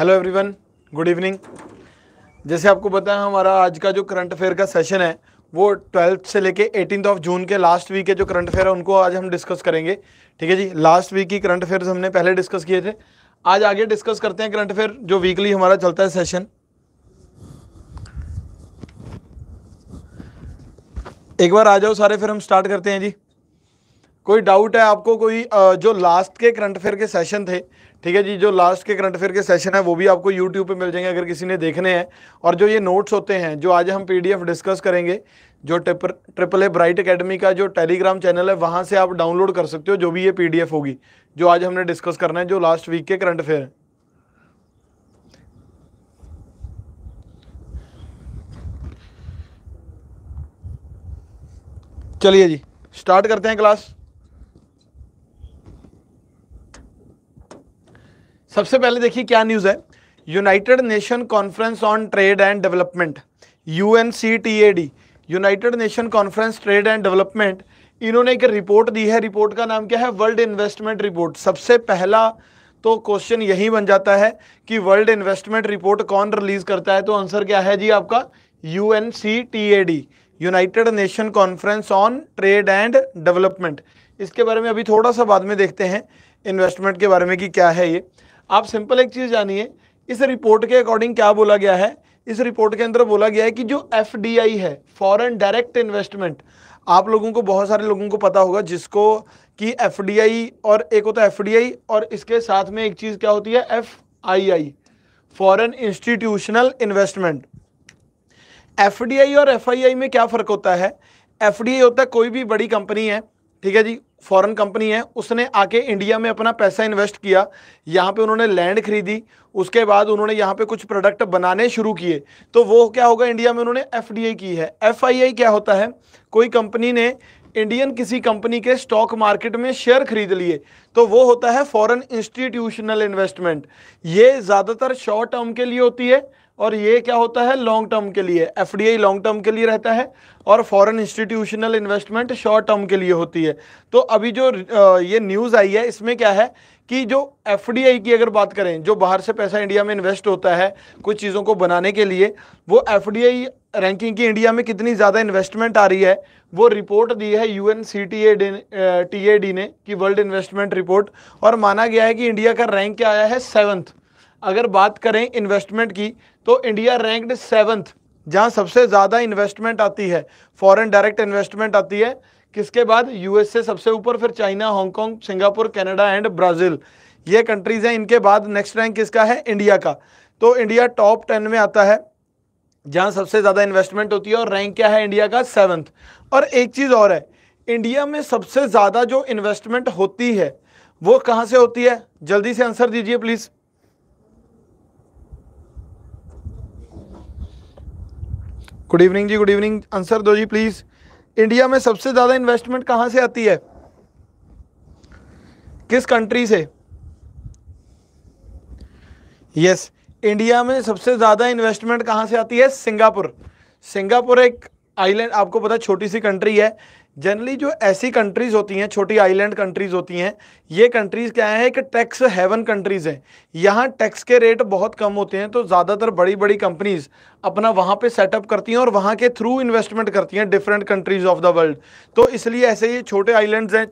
Hello everyone good evening जैसे आपको बताया हमारा आज का जो करंट अफेयर का सेशन है वो ट्वेल्थ से लेके एटीन ऑफ जून के लास्ट वीक के जो करंट अफेयर है उनको आज हम डिस्कस करेंगे ठीक है जी लास्ट वीक की करंट अफेयर हमने पहले डिस्कस किए थे आज आगे डिस्कस करते हैं करंट अफेयर जो वीकली हमारा चलता है सेशन एक बार आ जाओ सारे फिर हम स्टार्ट करते हैं जी कोई डाउट है आपको कोई जो लास्ट के करंट अफेयर के सेशन थे ठीक है जी जो लास्ट के करंट अफेयर के सेशन है वो भी आपको यूट्यूब पे मिल जाएंगे अगर किसी ने देखने हैं और जो ये नोट्स होते हैं जो आज हम पीडीएफ डिस्कस करेंगे जो trip triple A bright academy का जो टेलीग्राम चैनल है वहाँ से आप डाउनलोड कर सकते हो जो भी ये पी होगी जो आज हमने डिस्कस करना है जो लास्ट वीक के करंट अफेयर है चलिए जी स्टार्ट करते हैं क्लास सबसे पहले देखिए क्या न्यूज़ है United Nation conference on trade and development U N C T A D United Nation conference trade and development इन्होंने एक रिपोर्ट दी है रिपोर्ट का नाम क्या है वर्ल्ड इन्वेस्टमेंट रिपोर्ट सबसे पहला तो क्वेश्चन यही बन जाता है कि वर्ल्ड इन्वेस्टमेंट रिपोर्ट कौन रिलीज करता है तो आंसर क्या है जी आपका U N C T A D United Nation conference on trade and development इसके बारे में अभी थोड़ा सा बाद में देखते हैं इन्वेस्टमेंट के बारे में कि क्या है ये आप सिंपल एक चीज़ जानिए इस रिपोर्ट के अकॉर्डिंग क्या बोला गया है इस रिपोर्ट के अंदर बोला गया है कि जो एफ है फॉरन डायरेक्ट इन्वेस्टमेंट आप लोगों को बहुत सारे लोगों को पता होगा जिसको कि एफ और एक होता है एफ और इसके साथ में एक चीज़ क्या होती है F I foreign institutional investment F और एफ में क्या फ़र्क होता है एफ होता है कोई भी बड़ी कंपनी है ठीक है जी फॉरेन कंपनी है उसने आके इंडिया में अपना पैसा इन्वेस्ट किया यहाँ पे उन्होंने लैंड खरीदी उसके बाद उन्होंने यहाँ पे कुछ प्रोडक्ट बनाने शुरू किए तो वो क्या होगा इंडिया में उन्होंने एफ की है एफ क्या होता है कोई कंपनी ने इंडियन किसी कंपनी के स्टॉक मार्केट में शेयर खरीद लिए तो वो होता है फॉरेन इंस्टीट्यूशनल इन्वेस्टमेंट ये ज़्यादातर शॉर्ट टर्म के लिए होती है और ये क्या होता है लॉन्ग टर्म के लिए एफ लॉन्ग टर्म के लिए रहता है और foreign institutional investment short term के लिए होती है तो अभी जो ये न्यूज़ आई है इसमें क्या है कि जो एफ की अगर बात करें जो बाहर से पैसा इंडिया में इन्वेस्ट होता है कुछ चीज़ों को बनाने के लिए वो एफ रैंकिंग की इंडिया में कितनी ज़्यादा इन्वेस्टमेंट आ रही है वो रिपोर्ट दी है U N C T A D ने कि वर्ल्ड इन्वेस्टमेंट रिपोर्ट और माना गया है कि इंडिया का रैंक क्या आया है सेवन्थ अगर बात करें इन्वेस्टमेंट की तो इंडिया रैंक्ड सेवन्थ जहाँ सबसे ज़्यादा इन्वेस्टमेंट आती है फॉरेन डायरेक्ट इन्वेस्टमेंट आती है किसके बाद यूएसए सबसे ऊपर फिर China Hong Kong Singapore Canada and Brazil ये कंट्रीज़ हैं इनके बाद नेक्स्ट रैंक किसका है इंडिया का तो इंडिया टॉप टेन में आता है जहाँ सबसे ज़्यादा इन्वेस्टमेंट होती है और रैंक क्या है इंडिया का सेवन्थ और एक चीज़ और है इंडिया में सबसे ज़्यादा जो इन्वेस्टमेंट होती है वो कहाँ से होती है जल्दी से आंसर दीजिए प्लीज़ गुड इवनिंग जी गुड इवनिंग आंसर दो जी प्लीज़ इंडिया में सबसे ज़्यादा इन्वेस्टमेंट कहां से आती है किस कंट्री से यस yes, इंडिया में सबसे ज़्यादा इन्वेस्टमेंट कहां से आती है सिंगापुर सिंगापुर एक आइलैंड आपको पता छोटी सी कंट्री है जनरली जो ऐसी कंट्रीज़ होती हैं छोटी आइलैंड कंट्रीज़ होती हैं ये कंट्रीज़ क्या है कि टैक्स हेवन कंट्रीज़ हैं यहाँ टैक्स के रेट बहुत कम होते हैं तो ज़्यादातर बड़ी बड़ी कंपनीज़ अपना वहाँ पे सेटअप करती हैं और वहाँ के थ्रू इन्वेस्टमेंट करती हैं different countries of the world तो इसलिए ऐसे ये छोटे आइलैंड हैं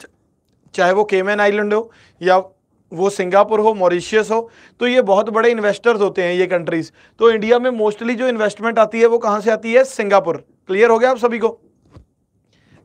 चाहे वो केमैन आइलैंड हो या वो सिंगापुर हो मॉरिशियस हो तो ये बहुत बड़े इन्वेस्टर्स होते हैं ये कंट्रीज़ तो इंडिया में मोस्टली जो इन्वेस्टमेंट आती है वो कहाँ से आती है सिंगापुर क्लियर हो गया आप सभी को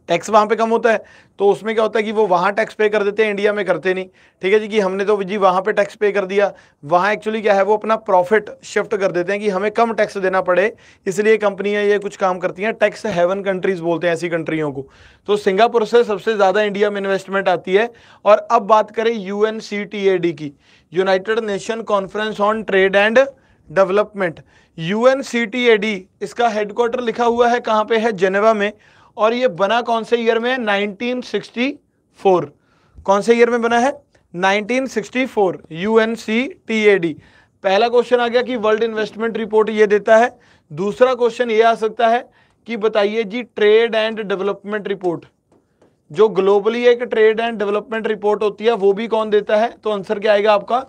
टैक्स वहाँ पे कम होता है तो उसमें क्या होता है कि वो वहाँ टैक्स पे कर देते हैं इंडिया में करते नहीं ठीक है जी कि हमने तो जी वहाँ पे टैक्स पे कर दिया वहाँ एक्चुअली क्या है वो अपना प्रॉफिट शिफ्ट कर देते हैं कि हमें कम टैक्स देना पड़े इसलिए कंपनियाँ ये कुछ काम करती हैं टैक्स हेवन कंट्रीज़ बोलते हैं ऐसी कंट्रियों को तो सिंगापुर से सबसे ज़्यादा इंडिया में इन्वेस्टमेंट आती है और अब बात करें यू की United Nation conference on trade and development U इसका हेडक्वार्टर लिखा हुआ है कहाँ पे है जेनेवा में और ये बना कौन से ईयर में 1964 कौन से ईयर में बना है 1964 UNCTAD पहला क्वेश्चन आ गया कि वर्ल्ड इन्वेस्टमेंट रिपोर्ट ये देता है दूसरा क्वेश्चन ये आ सकता है कि बताइए जी ट्रेड एंड डेवलपमेंट रिपोर्ट जो ग्लोबली एक ट्रेड एंड डेवलपमेंट रिपोर्ट होती है वो भी कौन देता है तो आंसर क्या आएगा आपका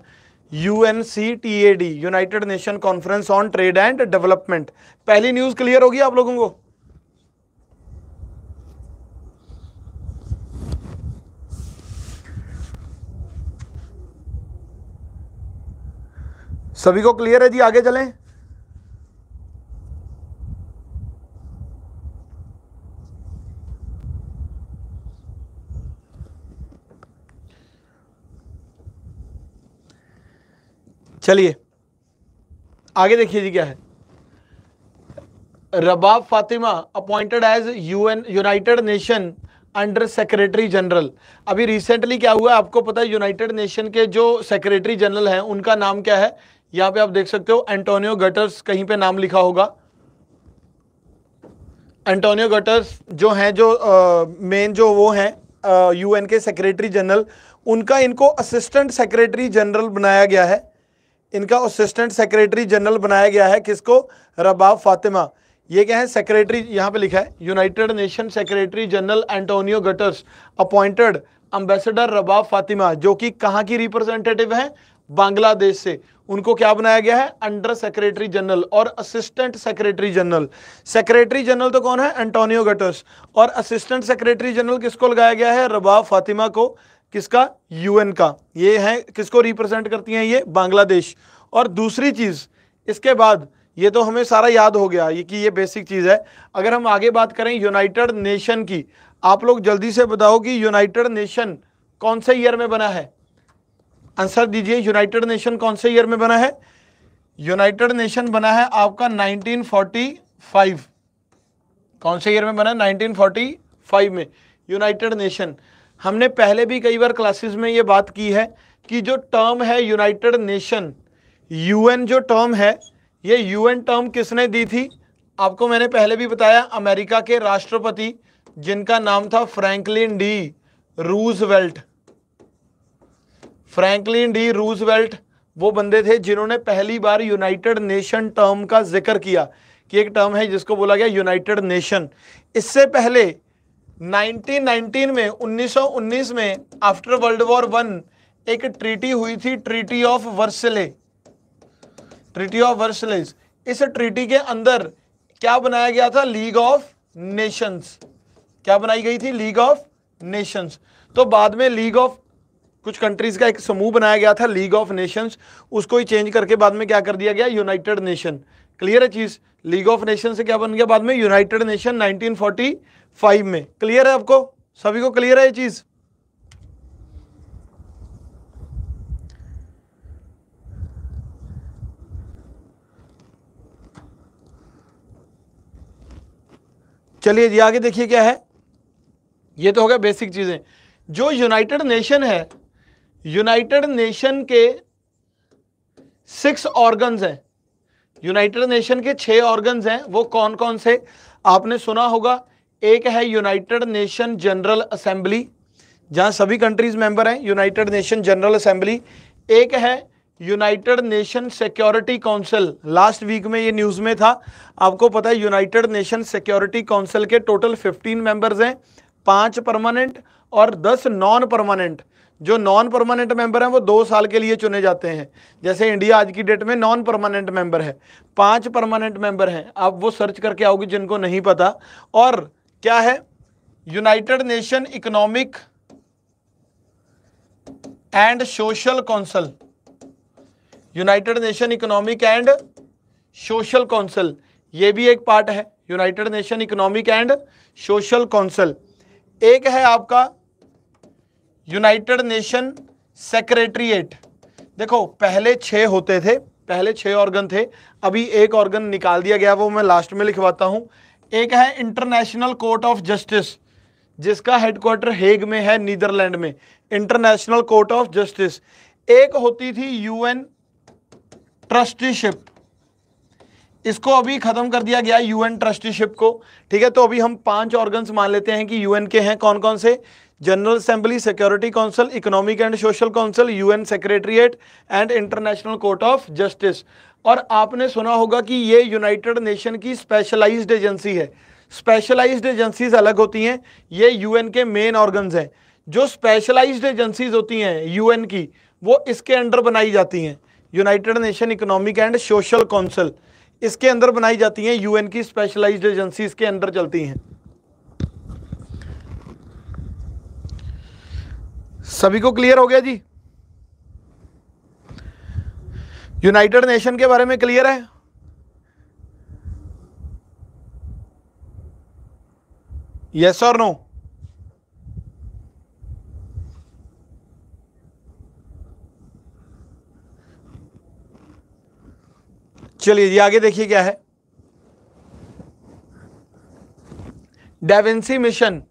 UNCTAD United Nation conference on trade and development पहली न्यूज क्लियर होगी आप लोगों को सभी को क्लियर है जी आगे चलें चलिए आगे देखिए जी क्या है Rabab Fatima appointed as UN United Nation under secretary general अभी रिसेंटली क्या हुआ आपको पता है यूनाइटेड नेशन के जो सेक्रेटरी जनरल हैं उनका नाम क्या है यहां पे आप देख सकते हो एंटोनियो गटर्स कहीं पे नाम लिखा होगा एंटोनियो गटर्स जो हैं जो मेन जो वो हैं यूएन के सेक्रेटरी जनरल उनका इनको असिस्टेंट सेक्रेटरी जनरल बनाया गया है इनका असिस्टेंट सेक्रेटरी जनरल बनाया गया है किसको रबाब फातिमा ये क्या है सेक्रेटरी यहाँ पे लिखा है United Nation secretary general Antonio Guterres appointed ambassador Rabab Fatima जो कि कहाँ की रिप्रेजेंटेटिव है बांग्लादेश से उनको क्या बनाया गया है अंडर सेक्रेटरी जनरल और assistant secretary general secretary general तो कौन है एंटोनियो गटस और असिस्टेंट सेक्रेटरी जनरल किसको लगाया गया है रबा फातिमा को किसका यूएन का ये है किसको रिप्रेजेंट करती हैं ये बांग्लादेश और दूसरी चीज़ इसके बाद ये तो हमें सारा याद हो गया ये कि ये बेसिक चीज़ है अगर हम आगे बात करें यूनाइटेड नेशन की आप लोग जल्दी से बताओ कि यूनाइटेड नेशन कौन से ईयर में बना है आंसर दीजिए यूनाइटेड नेशन कौन से ईयर में बना है यूनाइटेड नेशन बना है आपका 1945 कौन से ईयर में बना है 1945 में यूनाइटेड नेशन हमने पहले भी कई बार क्लासेस में ये बात की है कि जो टर्म है यूनाइटेड नेशन यूएन जो टर्म है ये यूएन टर्म किसने दी थी आपको मैंने पहले भी बताया अमेरिका के राष्ट्रपति जिनका नाम था Franklin D Roosevelt Franklin D Roosevelt वो बंदे थे जिन्होंने पहली बार यूनाइटेड नेशन टर्म का जिक्र किया कि एक टर्म है जिसको बोला गया यूनाइटेड नेशन इससे पहले 1919 में 1919 में आफ्टर वर्ल्ड वॉर वन एक ट्रीटी हुई थी treaty of Versailles treaty of Versailles इस ट्रीटी के अंदर क्या बनाया गया था लीग ऑफ नेशंस क्या बनाई गई थी लीग ऑफ नेशंस तो बाद में लीग ऑफ कुछ कंट्रीज का एक समूह बनाया गया था लीग ऑफ नेशंस उसको ही चेंज करके बाद में क्या कर दिया गया यूनाइटेड नेशन क्लियर है चीज लीग ऑफ नेशन से क्या बन गया बाद में यूनाइटेड नेशन नाइनटीन में क्लियर है आपको सभी को क्लियर है ये चीज चलिए जी आगे देखिए क्या है ये तो हो गया बेसिक चीजें जो यूनाइटेड नेशन है यूनाइटेड नेशन के सिक्स ऑर्गन्स हैं यूनाइटेड नेशन के छह ऑर्गन्स हैं वो कौन कौन से आपने सुना होगा एक है यूनाइटेड नेशन जनरल असेंबली जहां सभी कंट्रीज मेंबर हैं यूनाइटेड नेशन जनरल असेंबली एक है United Nation security council last week में ये न्यूज़ में था आपको पता है यूनाइटेड नेशन सिक्योरिटी काउंसिल के टोटल 15 मेंबर्स हैं पांच परमानेंट और 10 नॉन परमानेंट जो नॉन परमानेंट मेंबर हैं वो दो साल के लिए चुने जाते हैं जैसे इंडिया आज की डेट में नॉन परमानेंट मेंबर है पांच परमानेंट मेंबर हैं आप वो सर्च करके आओगे जिनको नहीं पता और क्या है United Nation economic and social council United Nation economic and social council ये भी एक पार्ट है United Nation economic and social council एक है आपका यूनाइटेड नेशन सेक्रेटरीट देखो पहले छः होते थे पहले छह ऑर्गन थे अभी एक ऑर्गन निकाल दिया गया वो मैं लास्ट में लिखवाता हूं एक है इंटरनेशनल कोर्ट ऑफ जस्टिस जिसका हेडक्वार्टर हेग में है नीदरलैंड में इंटरनेशनल कोर्ट ऑफ जस्टिस एक होती थी यूएन ट्रस्टीशिप इसको अभी खत्म कर दिया गया यूएन ट्रस्टीशिप को ठीक है तो अभी हम पांच ऑर्गन्स मान लेते हैं कि यूएन के हैं कौन कौन से general assembly security council economic and social council UN secretariat and international court of justice और आपने सुना होगा कि ये यूनाइटेड नेशन की स्पेशलाइज्ड एजेंसी है स्पेशलाइज्ड एजेंसीज अलग होती हैं ये यूएन के मेन ऑर्गन्स हैं जो स्पेशलाइज्ड एजेंसीज होती हैं यूएन की वो इसके अंडर बनाई जाती हैं United Nation economic and social council इसके अंदर बनाई जाती हैं यूएन की स्पेशलाइज्ड एजेंसीज के अंडर चलती हैं सभी को क्लियर हो गया जी यूनाइटेड नेशन के बारे में क्लियर है यस और नो चलिए जी आगे देखिए क्या है डेवेंसी मिशन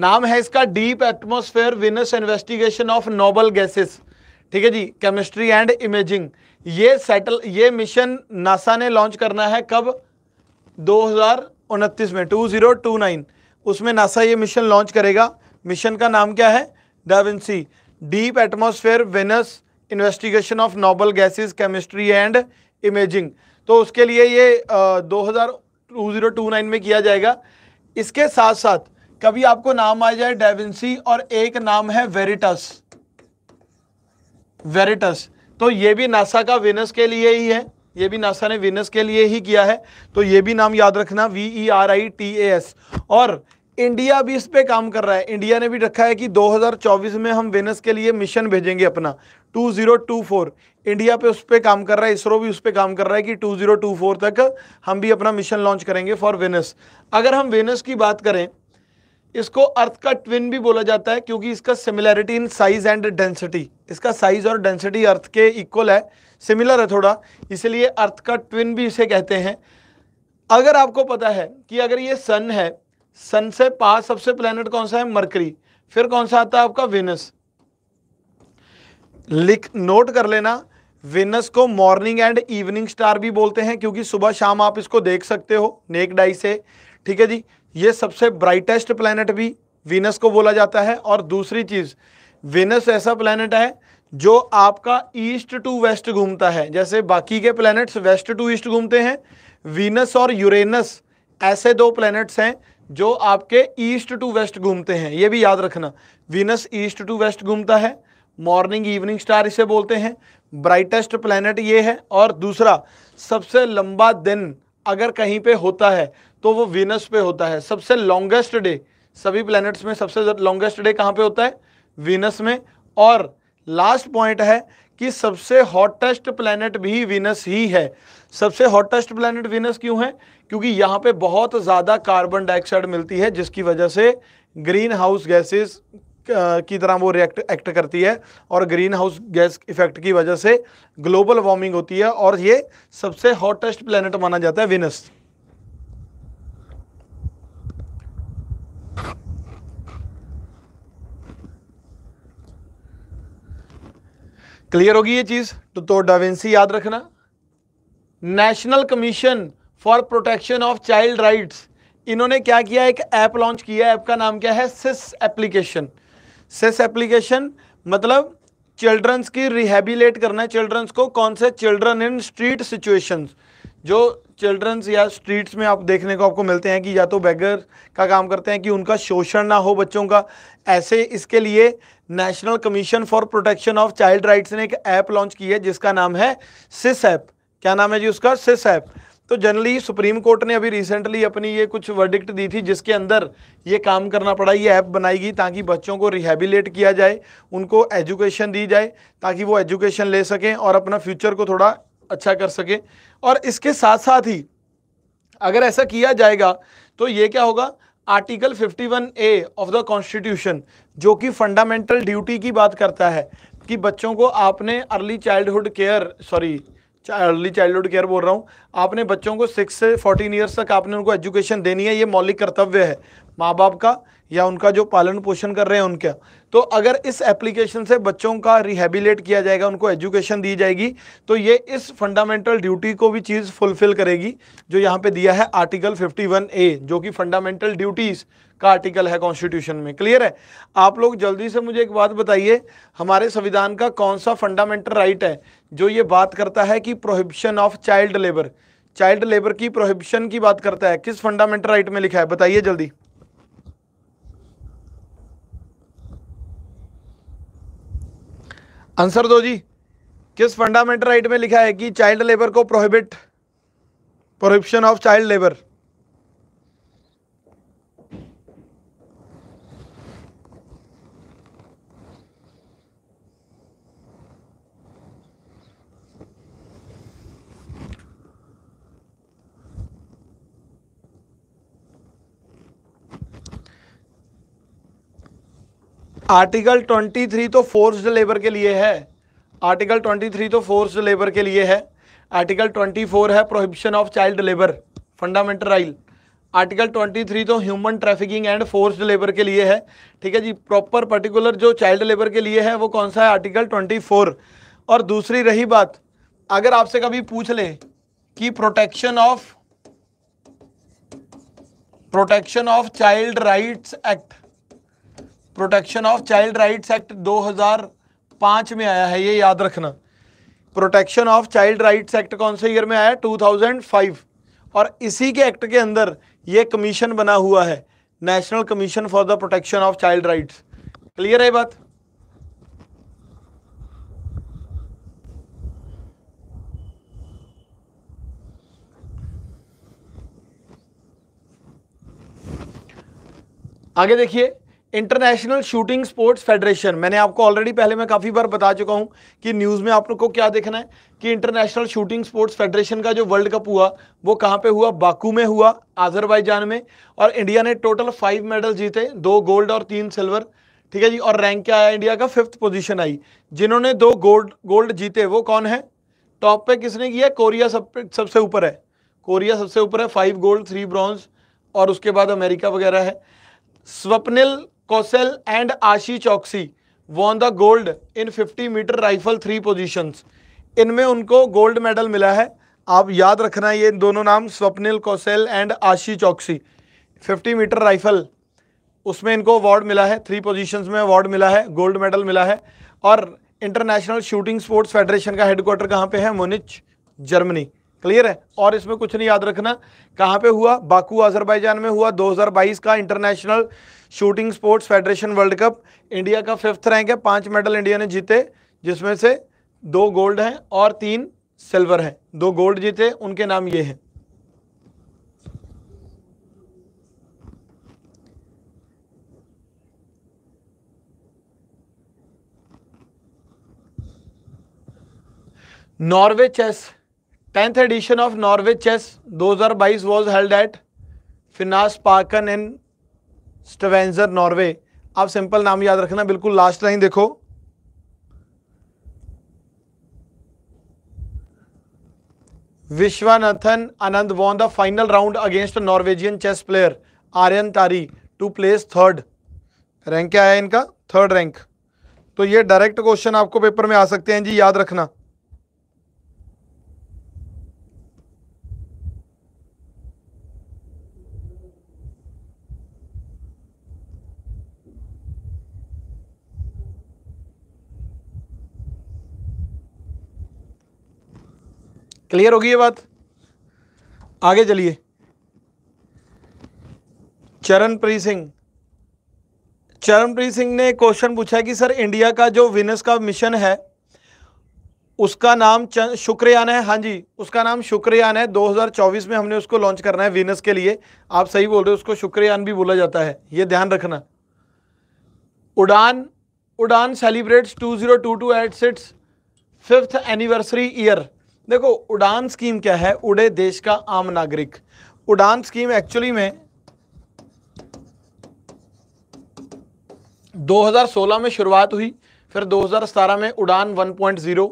नाम है इसका deep atmosphere Venus investigation of noble gases ठीक है जी केमिस्ट्री एंड इमेजिंग ये सेटल ये मिशन नासा ने लॉन्च करना है कब दो में टू टू जीरो नाइन उसमें नासा ये मिशन लॉन्च करेगा मिशन का नाम क्या है DAVINCI deep atmosphere Venus investigation of noble gases chemistry and imaging तो उसके लिए ये दो हज़ार में किया जाएगा इसके साथ साथ कभी आपको नाम आ जाए डेविंसी और एक नाम है वेरिटस वेरिटस तो ये भी नासा का विनस के लिए ही है ये भी नासा ने विनस के लिए ही किया है तो ये भी नाम याद रखना V E R I T A S और इंडिया भी इस पे काम कर रहा है इंडिया ने भी रखा है कि 2024 में हम वेनस के लिए मिशन भेजेंगे अपना 2024 इंडिया पे उस पर काम कर रहा है इसरो भी उस पर काम कर रहा है कि 2024 तक हम भी अपना मिशन लॉन्च करेंगे फॉर वेनस अगर हम वेनस की बात करें इसको अर्थ का ट्विन भी बोला जाता है क्योंकि इसका similarity in size and density इसका साइज और डेंसिटी अर्थ के इक्वल है सिमिलर है थोड़ा इसलिए अर्थ का ट्विन भी इसे कहते हैं अगर आपको पता है कि अगर ये सन है सन से पास सबसे प्लेनेट कौन सा है मरकरी फिर कौन सा आता है आपका विनस लिख नोट कर लेना विनस को मॉर्निंग एंड इवनिंग स्टार भी बोलते हैं क्योंकि सुबह शाम आप इसको देख सकते हो नेक डाई से ठीक है जी ये सबसे ब्राइटेस्ट प्लानट भी वीनस को बोला जाता है और दूसरी चीज़ वीनस ऐसा प्लानट है जो आपका ईस्ट टू वेस्ट घूमता है जैसे बाकी के प्लैनेट्स वेस्ट टू ईस्ट घूमते हैं वीनस और यूरेनस ऐसे दो प्लैनेट्स हैं जो आपके ईस्ट टू वेस्ट घूमते हैं ये भी याद रखना वीनस ईस्ट टू वेस्ट घूमता है मॉर्निंग इवनिंग स्टार इसे बोलते हैं ब्राइटेस्ट प्लैनेट ये है और दूसरा सबसे लंबा दिन अगर कहीं पे होता है तो वो वीनस पे होता है सबसे लॉन्गेस्ट डे सभी प्लैनेट्स में सबसे लॉन्गेस्ट डे कहाँ पे होता है वीनस में और लास्ट पॉइंट है कि सबसे हॉटेस्ट प्लैनेट भी वीनस ही है सबसे हॉटेस्ट प्लैनेट वीनस क्यों है क्योंकि यहाँ पे बहुत ज़्यादा कार्बन डाइऑक्साइड मिलती है जिसकी वजह से ग्रीन हाउस गैसेस की तरह वो रिएक्ट एक्ट करती है और ग्रीन हाउस गैस इफेक्ट की वजह से ग्लोबल वार्मिंग होती है और ये सबसे हॉटेस्ट प्लानट माना जाता है विनस क्लियर होगी ये चीज तो, तो डावेंसी याद रखना national commission for protection of child rights इन्होंने क्या किया एक ऐप लॉन्च किया ऐप का नाम क्या है सिस एप्लीकेशन सिस एप्लीकेशन मतलब चिल्ड्रंस की रिहेबिलेट करना है चिल्ड्रंस को कौन से चिल्ड्रन इन स्ट्रीट सिचुएशंस जो चिल्ड्रंस या स्ट्रीट्स में आप देखने को आपको मिलते हैं कि या तो बैगर का काम करते हैं कि उनका शोषण ना हो बच्चों का ऐसे इसके लिए national commission for protection of child rights ने एक ऐप लॉन्च की है जिसका नाम है सिस ऐप क्या नाम है जी उसका सिस ऐप तो जनरली सुप्रीम कोर्ट ने अभी रिसेंटली अपनी ये कुछ वर्डिक्ट दी थी जिसके अंदर ये काम करना पड़ा ये ऐप बनाई गई ताकि बच्चों को रिहेबिलेट किया जाए उनको एजुकेशन दी जाए ताकि वो एजुकेशन ले सकें और अपना फ्यूचर को थोड़ा अच्छा कर सके और इसके साथ साथ ही अगर ऐसा किया जाएगा तो ये क्या होगा article 51 A of the constitution जो कि फंडामेंटल ड्यूटी की बात करता है कि बच्चों को आपने early childhood care sorry early childhood care बोल रहा हूँ आपने बच्चों को सिक्स से फोर्टीन ईयर्स तक आपने उनको एजुकेशन देनी है ये मौलिक कर्तव्य है माँ बाप का या उनका जो पालन पोषण कर रहे हैं उनका तो अगर इस एप्लीकेशन से बच्चों का रिहेबिलेट किया जाएगा उनको एजुकेशन दी जाएगी तो ये इस फंडामेंटल ड्यूटी को भी चीज़ फुलफिल करेगी जो यहाँ पे दिया है आर्टिकल 51 ए जो कि फंडामेंटल ड्यूटीज़ का आर्टिकल है कॉन्स्टिट्यूशन में क्लियर है आप लोग जल्दी से मुझे एक बात बताइए हमारे संविधान का कौन सा फंडामेंटल राइट है जो ये बात करता है कि prohibition of child labour child labour की प्रोहिबिशन की बात करता है किस फंडामेंटल राइट में लिखा है बताइए जल्दी आंसर दो जी किस फंडामेंटल राइट में लिखा है कि चाइल्ड लेबर को prohibit prohibition of child labour article 23 तो फोर्स्ड लेबर के लिए है आर्टिकल 23 तो फोर्स्ड लेबर के लिए है आर्टिकल 24 है prohibition of child labour fundamental right article 23 तो human trafficking and forced labour के लिए है ठीक है जी प्रॉपर पर्टिकुलर जो चाइल्ड लेबर के लिए है वो कौन सा है आर्टिकल 24 और दूसरी रही बात अगर आपसे कभी पूछ लें कि protection of protection of child rights act protection of child rights act 2005 में आया है ये याद रखना protection of child rights act कौन से ईयर में आया 2005 और इसी के एक्ट के अंदर ये कमीशन बना हुआ है national commission for the protection of child rights clear है बात आगे देखिए इंटरनेशनल शूटिंग स्पोर्ट्स फेडरेशन मैंने आपको ऑलरेडी पहले मैं काफ़ी बार बता चुका हूँ कि न्यूज़ में आप लोग को क्या देखना है कि इंटरनेशनल शूटिंग स्पोर्ट्स फेडरेशन का जो वर्ल्ड कप हुआ वो कहाँ पे हुआ बाकू में हुआ आजरबाईजान में और इंडिया ने टोटल फाइव मेडल जीते दो गोल्ड और तीन सिल्वर ठीक है जी और रैंक क्या आया इंडिया का फिफ्थ पोजिशन आई जिन्होंने दो गोल्ड गोल्ड जीते वो कौन है टॉप पर किसने किया कोरिया सब सबसे ऊपर है कोरिया सबसे ऊपर है फाइव गोल्ड थ्री ब्रॉन्ज और उसके बाद अमेरिका वगैरह है स्वप्निल कौशल and Ashi Chouksey won the gold in 50 meter rifle three positions इनमें उनको गोल्ड मेडल मिला है आप याद रखना ये दोनों नाम स्वप्निल कौशल एंड आशी चौकसी 50 मीटर राइफल उसमें इनको अवार्ड मिला है थ्री पोजीशंस में अवार्ड मिला है गोल्ड मेडल मिला है और इंटरनेशनल शूटिंग स्पोर्ट्स फेडरेशन का हेडक्वार्टर कहाँ पर है मोनिच जर्मनी क्लियर है और इसमें कुछ नहीं याद रखना कहाँ पे हुआ बाकू अजरबैजान में हुआ 2022 का international shooting sports federation world cup India का फिफ्थ रैंक है पांच मेडल इंडिया ने जीते जिसमें से दो गोल्ड हैं और तीन सिल्वर हैं दो गोल्ड जीते उनके नाम ये हैं Norway chess tenth edition of Norway chess 2022 was held at Finansparken in Stavanger Norway आप सिंपल नाम याद रखना बिल्कुल लास्ट लाइन देखो Viswanathan Anand won the final round against Norwegian chess player Aryan Tari to place third rank क्या है इनका third rank तो ये डायरेक्ट क्वेश्चन आपको पेपर में आ सकते हैं जी याद रखना क्लियर होगी ये बात आगे चलिए चरणप्रीत सिंह चरणप्रीत सिंह ने क्वेश्चन पूछा कि सर इंडिया का जो विनस का मिशन है उसका नाम शुक्रयान है हाँ जी उसका नाम शुक्रयान है 2024 में हमने उसको लॉन्च करना है विनस के लिए आप सही बोल रहे हो उसको शुक्रयान भी बोला जाता है ये ध्यान रखना Udan Udan celebrates 2022 zero two two at its fifth anniversary year देखो उड़ान स्कीम क्या है उड़े देश का आम नागरिक उड़ान स्कीम एक्चुअली में 2016 में शुरुआत हुई फिर 2017 में उड़ान 1.0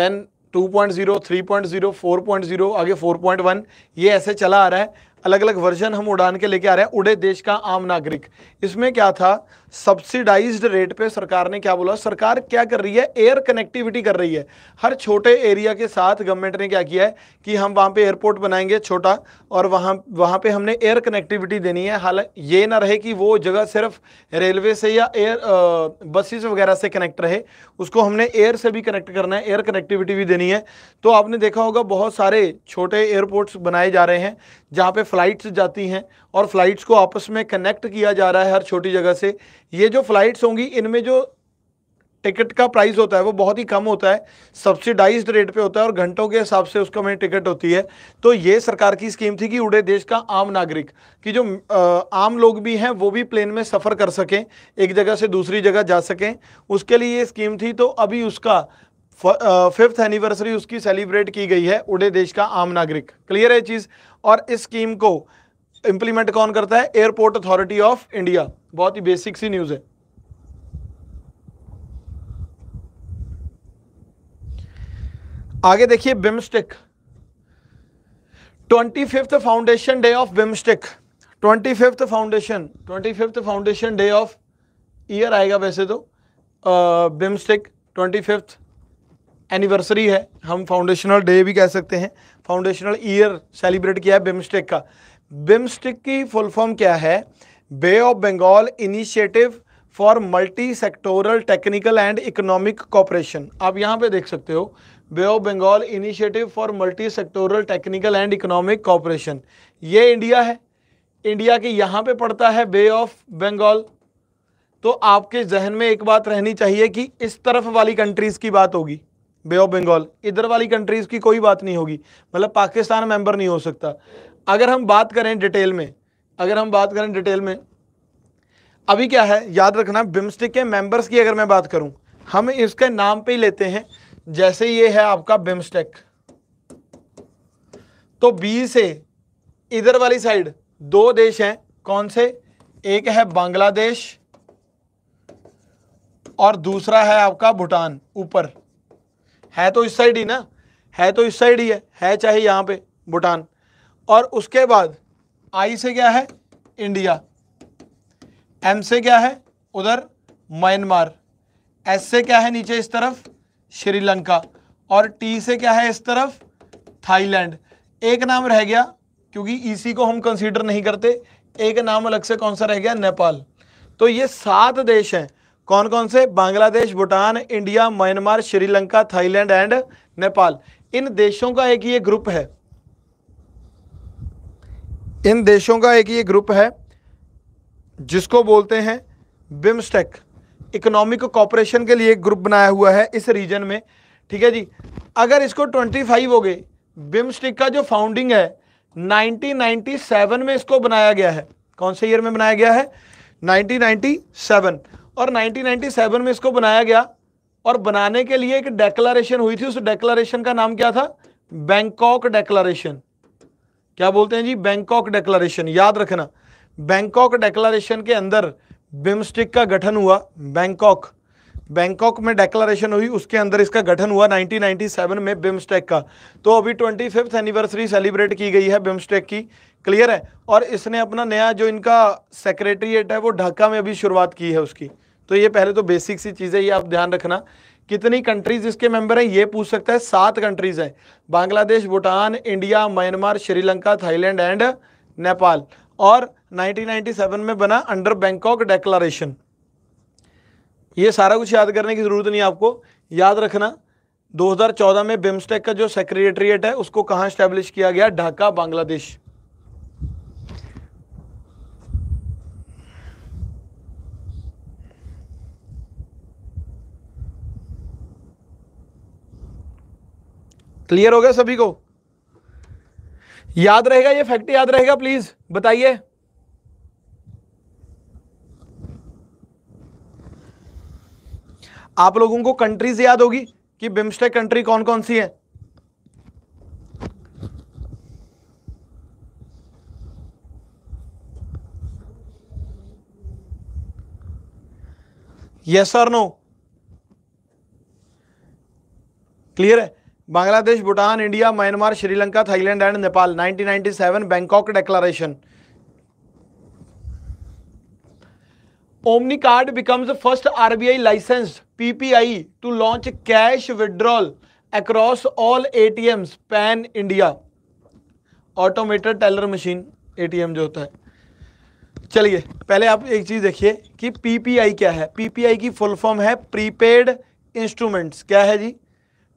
देन 2.0 3.0 4.0 आगे 4.1 ये ऐसे चला आ रहा है अलग अलग वर्जन हम उड़ान के लेके आ रहे हैं उड़े देश का आम नागरिक इसमें क्या था सब्सिडाइज्ड रेट पे सरकार ने क्या बोला सरकार क्या कर रही है एयर कनेक्टिविटी कर रही है हर छोटे एरिया के साथ गवर्नमेंट ने क्या किया है कि हम वहाँ पे एयरपोर्ट बनाएंगे छोटा और वहाँ वहाँ पे हमने एयर कनेक्टिविटी देनी है हाल ये ना रहे कि वो जगह सिर्फ रेलवे से या एयर बसेस वगैरह से कनेक्ट रहे उसको हमने एयर से भी कनेक्ट करना है एयर कनेक्टिविटी भी देनी है तो आपने देखा होगा बहुत सारे छोटे एयरपोर्ट्स बनाए जा रहे हैं जहाँ पर फ़्लाइट्स जाती हैं और फ्लाइट्स को आपस में कनेक्ट किया जा रहा है हर छोटी जगह से ये जो फ्लाइट्स होंगी इनमें जो टिकट का प्राइस होता है वो बहुत ही कम होता है सब्सिडाइज रेट पे होता है और घंटों के हिसाब से उसका मैं टिकट होती है तो ये सरकार की स्कीम थी कि उड़े देश का आम नागरिक कि जो आम लोग भी हैं वो भी प्लेन में सफ़र कर सकें एक जगह से दूसरी जगह जा सकें उसके लिए ये स्कीम थी तो अभी उसका फिफ्थ एनिवर्सरी उसकी सेलिब्रेट की गई है उड़े देश का आम नागरिक क्लियर है चीज़ और इस स्कीम को इंप्लीमेंट कौन करता है एयरपोर्ट अथॉरिटी ऑफ इंडिया बहुत ही बेसिक सी न्यूज है आगे देखिए BIMSTEC twenty fifth foundation day of BIMSTEC twenty fifth foundation twenty fifth foundation day of year आएगा वैसे तो बिमस्टिक ट्वेंटी फिफ्थ एनिवर्सरी है हम फाउंडेशनल डे भी कह सकते हैं फाउंडेशनल ईयर सेलिब्रेट किया है बिमस्टेक का बिम्स्टिक की फुल फॉर्म क्या है bay of Bengal initiative for multi sectoral technical and economic cooperation आप यहाँ पे देख सकते हो bay of Bengal initiative for multi sectoral technical and economic cooperation ये इंडिया है इंडिया के यहाँ पे पड़ता है बे ऑफ बंगाल तो आपके जहन में एक बात रहनी चाहिए कि इस तरफ वाली कंट्रीज़ की बात होगी बे ऑफ बंगाल इधर वाली कंट्रीज़ की कोई बात नहीं होगी मतलब पाकिस्तान मेंबर नहीं हो सकता अगर हम बात करें डिटेल में अगर हम बात करें डिटेल में अभी क्या है याद रखना बिम्स्टिक के मेंबर्स की अगर मैं बात करूं हम इसके नाम पे ही लेते हैं जैसे ये है आपका बिम्स्टेक तो बी से इधर वाली साइड दो देश हैं कौन से एक है बांग्लादेश और दूसरा है आपका भूटान ऊपर है तो इस साइड ही ना है तो इस साइड ही है है चाहे यहां पे भूटान और उसके बाद आई से क्या है इंडिया एम से क्या है उधर म्यांमार एस से क्या है नीचे इस तरफ श्रीलंका और टी से क्या है इस तरफ थाईलैंड एक नाम रह गया क्योंकि ईसी e को हम कंसीडर नहीं करते एक नाम अलग से कौन सा रह गया नेपाल तो ये सात देश हैं कौन कौन से Bangladesh Bhutan India Myanmar Sri Lanka Thailand and Nepal इन देशों का एक ये ग्रुप है इन देशों का एक ये ग्रुप है जिसको बोलते हैं बिम्स्टेक इकोनॉमिक कॉपरेशन के लिए एक ग्रुप बनाया हुआ है इस रीजन में ठीक है जी अगर इसको 25 हो गए बिम्स्टेक का जो फाउंडिंग है 1997 में इसको बनाया गया है कौन से ईयर में बनाया गया है 1997 और 1997 में इसको बनाया गया और बनाने के लिए एक डेक्लरेशन हुई थी उस डेक्लरेशन का नाम क्या था बैंकॉक डेक्लारेशन क्या बोलते हैं जी बैंकॉक डेक्लारेशन याद रखना बैंकॉक डेक्लरेशन के अंदर बिम्स्टिक का गठन हुआ बैंकॉक बैंकॉक में डेक्लरेशन हुई उसके अंदर इसका गठन हुआ 1997 में बिम्स्टेक का तो अभी ट्वेंटी फिफ्थ एनिवर्सरी सेलिब्रेट की गई है बिम्स्टेक की क्लियर है और इसने अपना नया जो इनका सेक्रेटरीट है वो ढाका में अभी शुरुआत की है उसकी तो ये पहले तो बेसिक सी चीज़ें ये आप ध्यान रखना कितनी कंट्रीज इसके मेंबर हैं ये पूछ सकता है सात कंट्रीज हैं Bangladesh Bhutan India Myanmar Sri Lanka Thailand and Nepal और 1997 में बना अंडर बैंकॉक डेक्लारेशन ये सारा कुछ याद करने की ज़रूरत नहीं आपको याद रखना 2014 में बिम्स्टेक का जो सेक्रेटरिएट है उसको कहाँ स्टैब्लिश किया गया ढाका बांग्लादेश क्लियर हो गया सभी को याद रहेगा ये फैक्ट याद रहेगा प्लीज बताइए आप लोगों को कंट्रीज याद होगी कि बिम्स्टेक कंट्री कौन कौन सी है यस और नो क्लियर है Bangladesh Bhutan India Myanmar Sri Lanka Thailand and Nepal 1997 Bangkok declaration omni card becomes first RBI licence PPI to launch cash withdrawal across all ATMs pan India automated teller machine ATM जो होता है चलिए पहले आप एक चीज़ देखिए कि पीपीआई क्या है पीपीआई की फुल फॉर्म है प्रीपेड इंस्ट्रूमेंट्स क्या है जी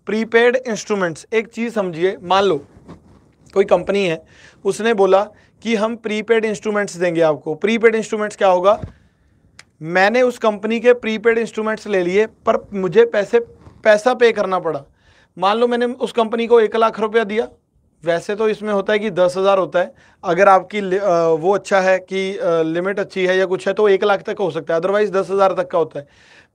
प्रीपेड इंस्ट्रूमेंट्स एक चीज़ समझिए मान लो कोई कंपनी है उसने बोला कि हम प्रीपेड इंस्ट्रूमेंट्स देंगे आपको प्रीपेड इंस्ट्रूमेंट्स क्या होगा मैंने उस कंपनी के प्रीपेड इंस्ट्रूमेंट्स ले लिए पर मुझे पैसे पैसा पे करना पड़ा मान लो मैंने उस कंपनी को एक लाख रुपया दिया वैसे तो इसमें होता है कि दस हज़ार होता है अगर आपकी वो अच्छा है कि लिमिट अच्छी है या कुछ है तो एक लाख तक हो सकता है अदरवाइज़ दस हज़ार तक का होता है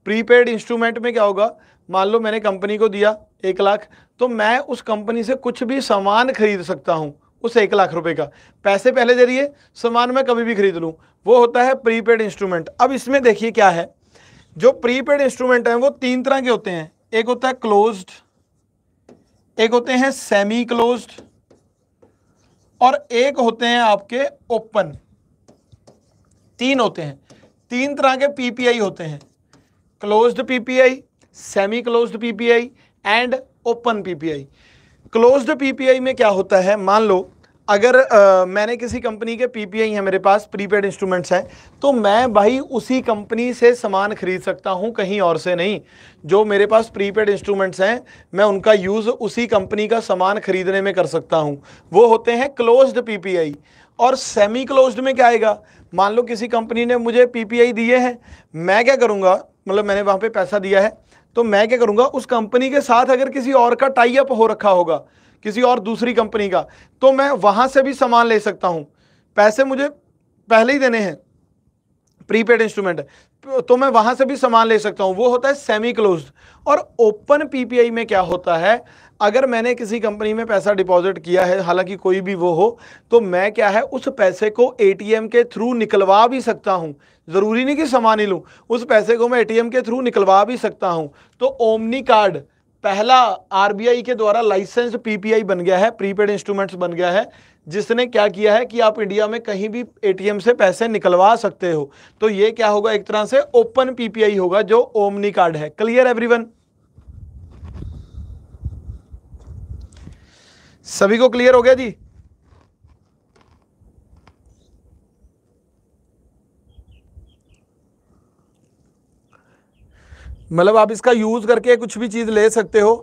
प्रीपेड इंस्ट्रूमेंट में क्या होगा मान लो मैंने कंपनी को दिया एक लाख तो मैं उस कंपनी से कुछ भी सामान खरीद सकता हूँ उस एक लाख रुपए का पैसे पहले जरिए सामान मैं कभी भी खरीद लूँ वो होता है प्रीपेड इंस्ट्रूमेंट अब इसमें देखिए क्या है जो प्रीपेड इंस्ट्रूमेंट हैं वो तीन तरह के होते हैं एक होता है क्लोज्ड एक होते हैं सेमी क्लोज्ड और एक होते हैं आपके ओपन तीन होते हैं तीन तरह के पीपीआई होते हैं आई and open P P I open P P I में क्या होता है मान लो अगर आ, मैंने किसी कंपनी के पीपीआई है मेरे पास प्रीपेड इंस्ट्रूमेंट्स हैं तो मैं भाई उसी कंपनी से सामान खरीद सकता हूं कहीं और से नहीं जो मेरे पास प्रीपेड इंस्ट्रूमेंट्स हैं मैं उनका यूज़ उसी कंपनी का सामान खरीदने में कर सकता हूं वो होते हैं क्लोज्ड पीपीआई और सेमी क्लोज्ड में क्या आएगा मान लो किसी कंपनी ने मुझे आई दिए हैं मैं क्या करूँगा मतलब मैंने वहाँ पे पैसा दिया है तो मैं क्या करूँगा उस कंपनी के साथ अगर किसी और का टाई अप हो रखा होगा किसी और दूसरी कंपनी का तो मैं वहाँ से भी सामान ले सकता हूँ पैसे मुझे पहले ही देने हैं प्रीपेड इंस्ट्रूमेंट तो मैं वहां से भी सामान ले सकता हूं वो होता है सेमी क्लोज और ओपन पीपीआई में क्या होता है अगर मैंने किसी कंपनी में पैसा डिपॉजिट किया है हालांकि कोई भी वो हो तो मैं क्या है उस पैसे को एटीएम के थ्रू निकलवा भी सकता हूँ ज़रूरी नहीं कि सामान ही लूँ उस पैसे को मैं एटीएम के थ्रू निकलवा भी सकता हूँ तो ओमनी कार्ड पहला आरबीआई के द्वारा लाइसेंस पीपीआई बन गया है प्रीपेड इंस्ट्रूमेंट्स बन गया है जिसने क्या किया है कि आप इंडिया में कहीं भी एटीएम से पैसे निकलवा सकते हो तो ये क्या होगा एक तरह से ओपन पीपीआई होगा जो ओमनी कार्ड है क्लियर एवरीवन सभी को क्लियर हो गया जी मतलब आप इसका यूज करके कुछ भी चीज ले सकते हो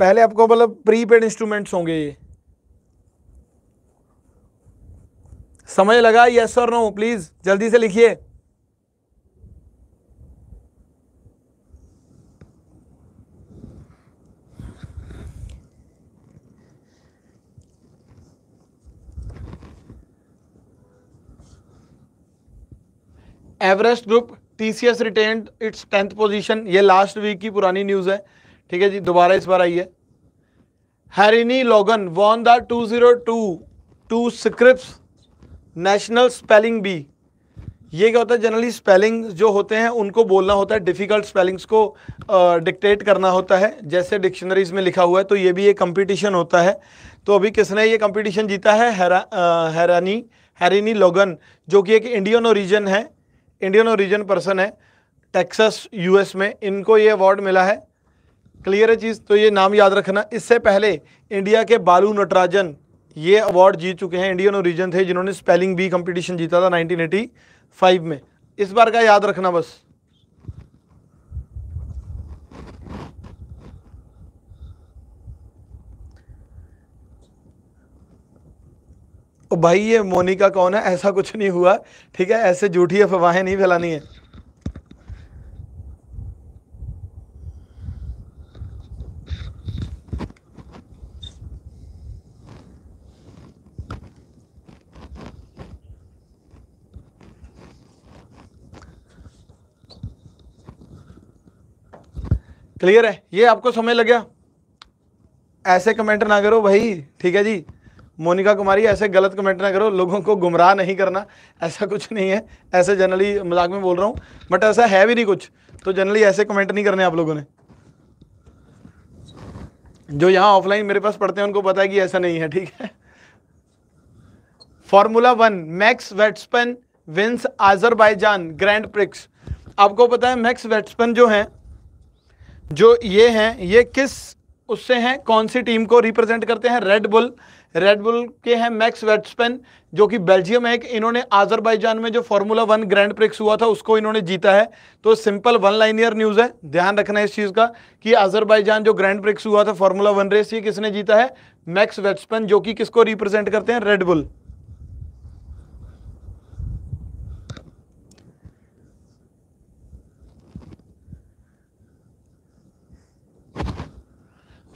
पहले आपको मतलब प्री पेड इंस्ट्रूमेंट्स होंगे ये समझ लगा यस और नो प्लीज जल्दी से लिखिए Everest group TCS retained its tenth position ये लास्ट वीक की पुरानी न्यूज़ है ठीक है जी दोबारा इस बार आई है Harini Logan won the two zero two two Scripps national spelling bee ये क्या होता है जनरली स्पेलिंग जो होते हैं उनको बोलना होता है डिफ़िकल्ट स्पेलिंग्स को डिक्टेट करना होता है जैसे डिक्शनरीज में लिखा हुआ है तो ये भी एक कंपटीशन होता है तो अभी किसने ये कंपटीशन जीता है हैरानी हैरिनी लोगन जो कि एक इंडियन ओरिजन है इंडियन ओरिजिन पर्सन है टेक्सस यूएस में इनको ये अवार्ड मिला है क्लियर है चीज़ तो ये नाम याद रखना इससे पहले इंडिया के बालू नटराजन ये अवार्ड जीत चुके हैं इंडियन ओरिजिन थे जिन्होंने स्पेलिंग बी कंपटीशन जीता था 1985 में इस बार का याद रखना बस ओ भाई ये मोनिका कौन है ऐसा कुछ नहीं हुआ ठीक है ऐसे झूठी अफवाहें नहीं फैलानी है क्लियर है ये आपको समय लग गया ऐसे कमेंट ना करो भाई ठीक है जी मोनिका कुमारी ऐसे गलत कमेंट ना करो लोगों को गुमराह नहीं करना ऐसा कुछ नहीं है ऐसे जनरली मजाक में बोल रहा हूँ बट ऐसा है भी नहीं कुछ तो जनरली ऐसे कमेंट नहीं करने आप लोगों ने जो यहाँ ऑफलाइन मेरे पास पढ़ते हैं उनको पता है कि ऐसा नहीं है ठीक है formula one Max Verstappen wins Azerbaijan grand prix आपको पता है मैक्स वेट्सपन जो हैं जो ये हैं ये किस उससे हैं कौन सी टीम को रिप्रेजेंट करते हैं रेड बुल रेडबुल के हैं मैक्स वेट्सपेन जो कि बेल्जियम है इन्होंने आजरबाईजान में जो फार्मूला वन ग्रैंड प्रिक्स हुआ था उसको इन्होंने जीता है तो simple one liner news है ध्यान रखना इस चीज़ का कि आजरबाईजान जो ग्रैंड प्रिक्स हुआ था फार्मूला वन रेस ये किसने जीता है मैक्स वेट्सपेन जो कि किसको रिप्रेजेंट करते हैं Red Bull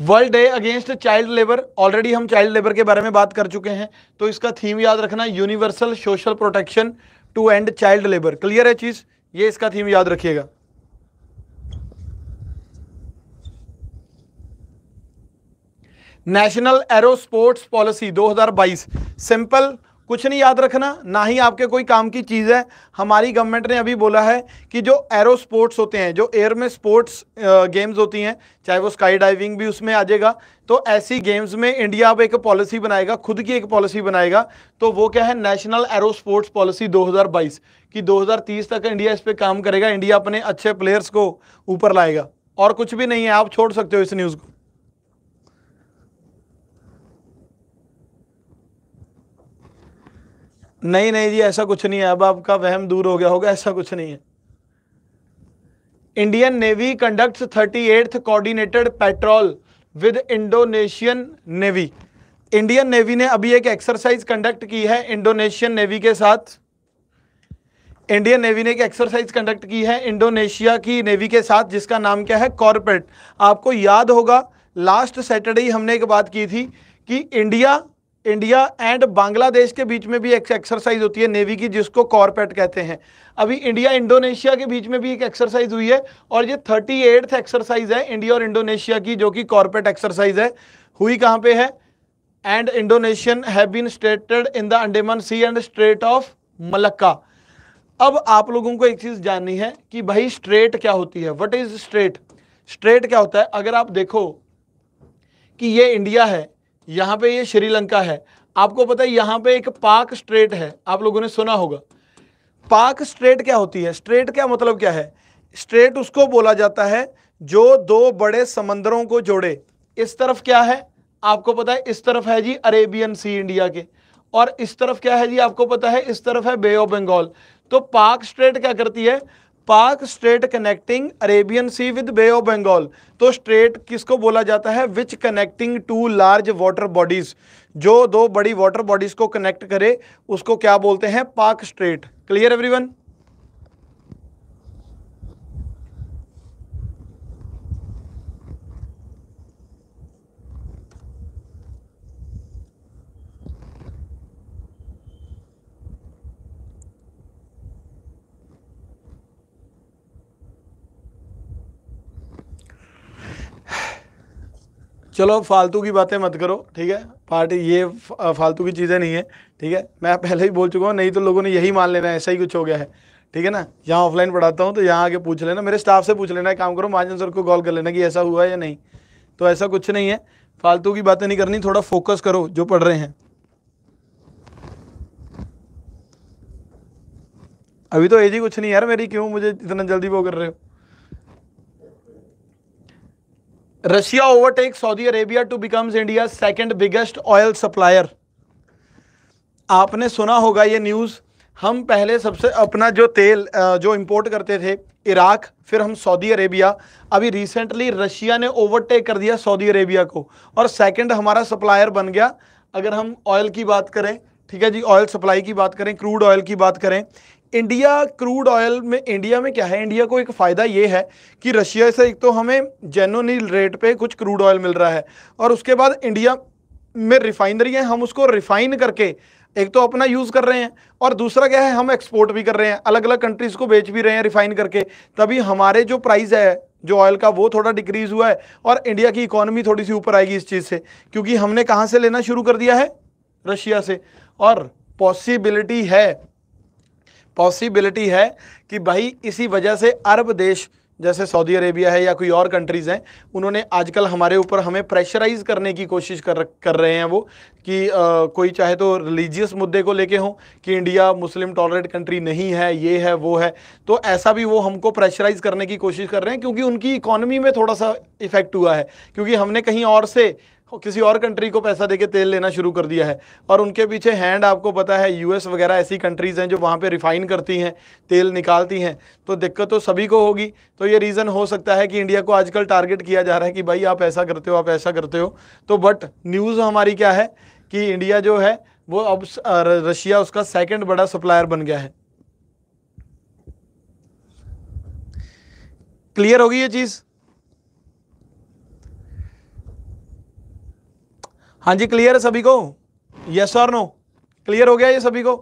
world day against child labour already हम चाइल्ड लेबर के बारे में बात कर चुके हैं तो इसका थीम याद रखना universal social protection to end child labour clear है चीज ये इसका थीम याद रखिएगा national aero sports policy 2022 simple कुछ नहीं याद रखना ना ही आपके कोई काम की चीज़ है हमारी गवर्नमेंट ने अभी बोला है कि जो एरो स्पोर्ट्स होते हैं जो एयर में स्पोर्ट्स गेम्स होती हैं चाहे वो स्काई डाइविंग भी उसमें आ जाएगा तो ऐसी गेम्स में इंडिया अब एक पॉलिसी बनाएगा खुद की एक पॉलिसी बनाएगा तो वो क्या है नेशनल एरो स्पोर्ट्स पॉलिसी 2022 कि 2030 तक इंडिया इस पर काम करेगा इंडिया अपने अच्छे प्लेयर्स को ऊपर लाएगा और कुछ भी नहीं है आप छोड़ सकते हो इस न्यूज़ को नहीं नहीं जी ऐसा कुछ नहीं है अब आपका वहम दूर हो गया होगा ऐसा कुछ नहीं है Indian navy conducts thirty eighth coordinated patrol with Indonesian navy Indian navy ने अभी एक एक्सरसाइज कंडक्ट की है इंडोनेशियन नेवी के साथ इंडियन नेवी ने एक एक्सरसाइज कंडक्ट की है इंडोनेशिया की नेवी के साथ जिसका नाम क्या है कॉरपेट आपको याद होगा लास्ट सैटरडे हमने एक बात की थी कि इंडिया इंडिया एंड बांग्लादेश के बीच में भी एक एक्सरसाइज होती है नेवी की जिसको कॉरपेट कहते हैं अभी इंडिया इंडोनेशिया के बीच में भी एक एक्सरसाइज हुई है और ये थर्टी एक्सरसाइज है इंडिया और इंडोनेशिया की जो कि कॉरपेट एक्सरसाइज है हुई कहाँ पे है and Indonesian have been stated in the Andaman sea and strait of Malacca अब आप लोगों को एक चीज़ जाननी है कि भाई स्ट्रेट क्या होती है वट इज़ स्ट्रेट स्ट्रेट क्या होता है अगर आप देखो कि ये इंडिया है यहाँ पे ये श्रीलंका है आपको पता है यहाँ पे एक पाक स्ट्रेट है आप लोगों ने सुना होगा पाक स्ट्रेट क्या होती है स्ट्रेट क्या मतलब क्या है स्ट्रेट उसको बोला जाता है जो दो बड़े समंदरों को जोड़े इस तरफ क्या है आपको पता है इस तरफ है जी अरेबियन सी इंडिया के और इस तरफ क्या है जी आपको पता है इस तरफ है बे ऑफ बंगाल तो पाक स्ट्रेट क्या करती है Palk strait connecting Arabian sea with bay of Bengal तो स्ट्रेट किसको बोला जाता है which connecting two large water bodies जो दो बड़ी वाटर बॉडीज को कनेक्ट करे उसको क्या बोलते हैं पाक स्ट्रेट क्लियर एवरीवन चलो फालतू की बातें मत करो ठीक है पार्टी ये फालतू की चीज़ें नहीं है ठीक है मैं पहले ही बोल चुका हूँ नहीं तो लोगों ने यही मान लेना है ऐसा ही कुछ हो गया है ठीक है ना यहाँ ऑफलाइन पढ़ाता हूँ तो यहाँ आके पूछ लेना मेरे स्टाफ से पूछ लेना है काम करो महाजन सर को कॉल कर लेना कि ऐसा हुआ या नहीं तो ऐसा कुछ नहीं है फालतू की बातें नहीं करनी थोड़ा फोकस करो जो पढ़ रहे हैं अभी तो ऐसी कुछ नहीं यार मेरी क्यों मुझे इतना जल्दी वो कर रहे हो Russia overtake Saudi Arabia to becomes India second biggest oil supplier आपने सुना होगा ये न्यूज़ हम पहले सबसे अपना जो तेल जो इंपोर्ट करते थे इराक फिर हम सऊदी अरेबिया अभी रिसेंटली रशिया ने ओवरटेक कर दिया सऊदी अरेबिया को और सेकंड हमारा सप्लायर बन गया अगर हम ऑयल की बात करें ठीक है जी ऑयल सप्लाई की बात करें क्रूड ऑयल की बात करें इंडिया क्रूड ऑयल में इंडिया में क्या है इंडिया को एक फ़ायदा ये है कि रशिया से एक तो हमें जेनोनिल रेट पे कुछ क्रूड ऑयल मिल रहा है और उसके बाद इंडिया में रिफाइनरी हैं हम उसको रिफाइन करके एक तो अपना यूज़ कर रहे हैं और दूसरा क्या है हम एक्सपोर्ट भी कर रहे हैं अलग अलग कंट्रीज़ को बेच भी रहे हैं रिफाइन करके तभी हमारे जो प्राइस है जो ऑयल का वो थोड़ा डिक्रीज़ हुआ है और इंडिया की इकोनॉमी थोड़ी सी ऊपर आएगी इस चीज़ से क्योंकि हमने कहाँ से लेना शुरू कर दिया है रशिया से और पॉसिबिलिटी है पॉसिबिलिटी है कि भाई इसी वजह से अरब देश जैसे सऊदी अरेबिया है या कोई और कंट्रीज़ हैं उन्होंने आजकल हमारे ऊपर हमें प्रेशराइज करने की कोशिश कर कर रहे हैं वो कि आ, कोई चाहे तो रिलीजियस मुद्दे को लेके हो कि इंडिया मुस्लिम टॉलरेट कंट्री नहीं है ये है वो है तो ऐसा भी वो हमको प्रेशराइज करने की कोशिश कर रहे हैं क्योंकि उनकी इकोनमी में थोड़ा सा इफेक्ट हुआ है क्योंकि हमने कहीं और से किसी और कंट्री को पैसा देके तेल लेना शुरू कर दिया है और उनके पीछे हैंड आपको पता है यूएस वगैरह ऐसी कंट्रीज़ हैं जो वहाँ पे रिफाइन करती हैं तेल निकालती हैं तो दिक्कत तो सभी को होगी तो ये रीज़न हो सकता है कि इंडिया को आजकल टारगेट किया जा रहा है कि भाई आप ऐसा करते हो आप ऐसा करते हो तो बट न्यूज़ हमारी क्या है कि इंडिया जो है वो अब रशिया उसका सेकेंड बड़ा सप्लायर बन गया है क्लियर होगी ये चीज़ हाँ जी क्लियर है सभी को यस और नो क्लियर हो गया ये सभी को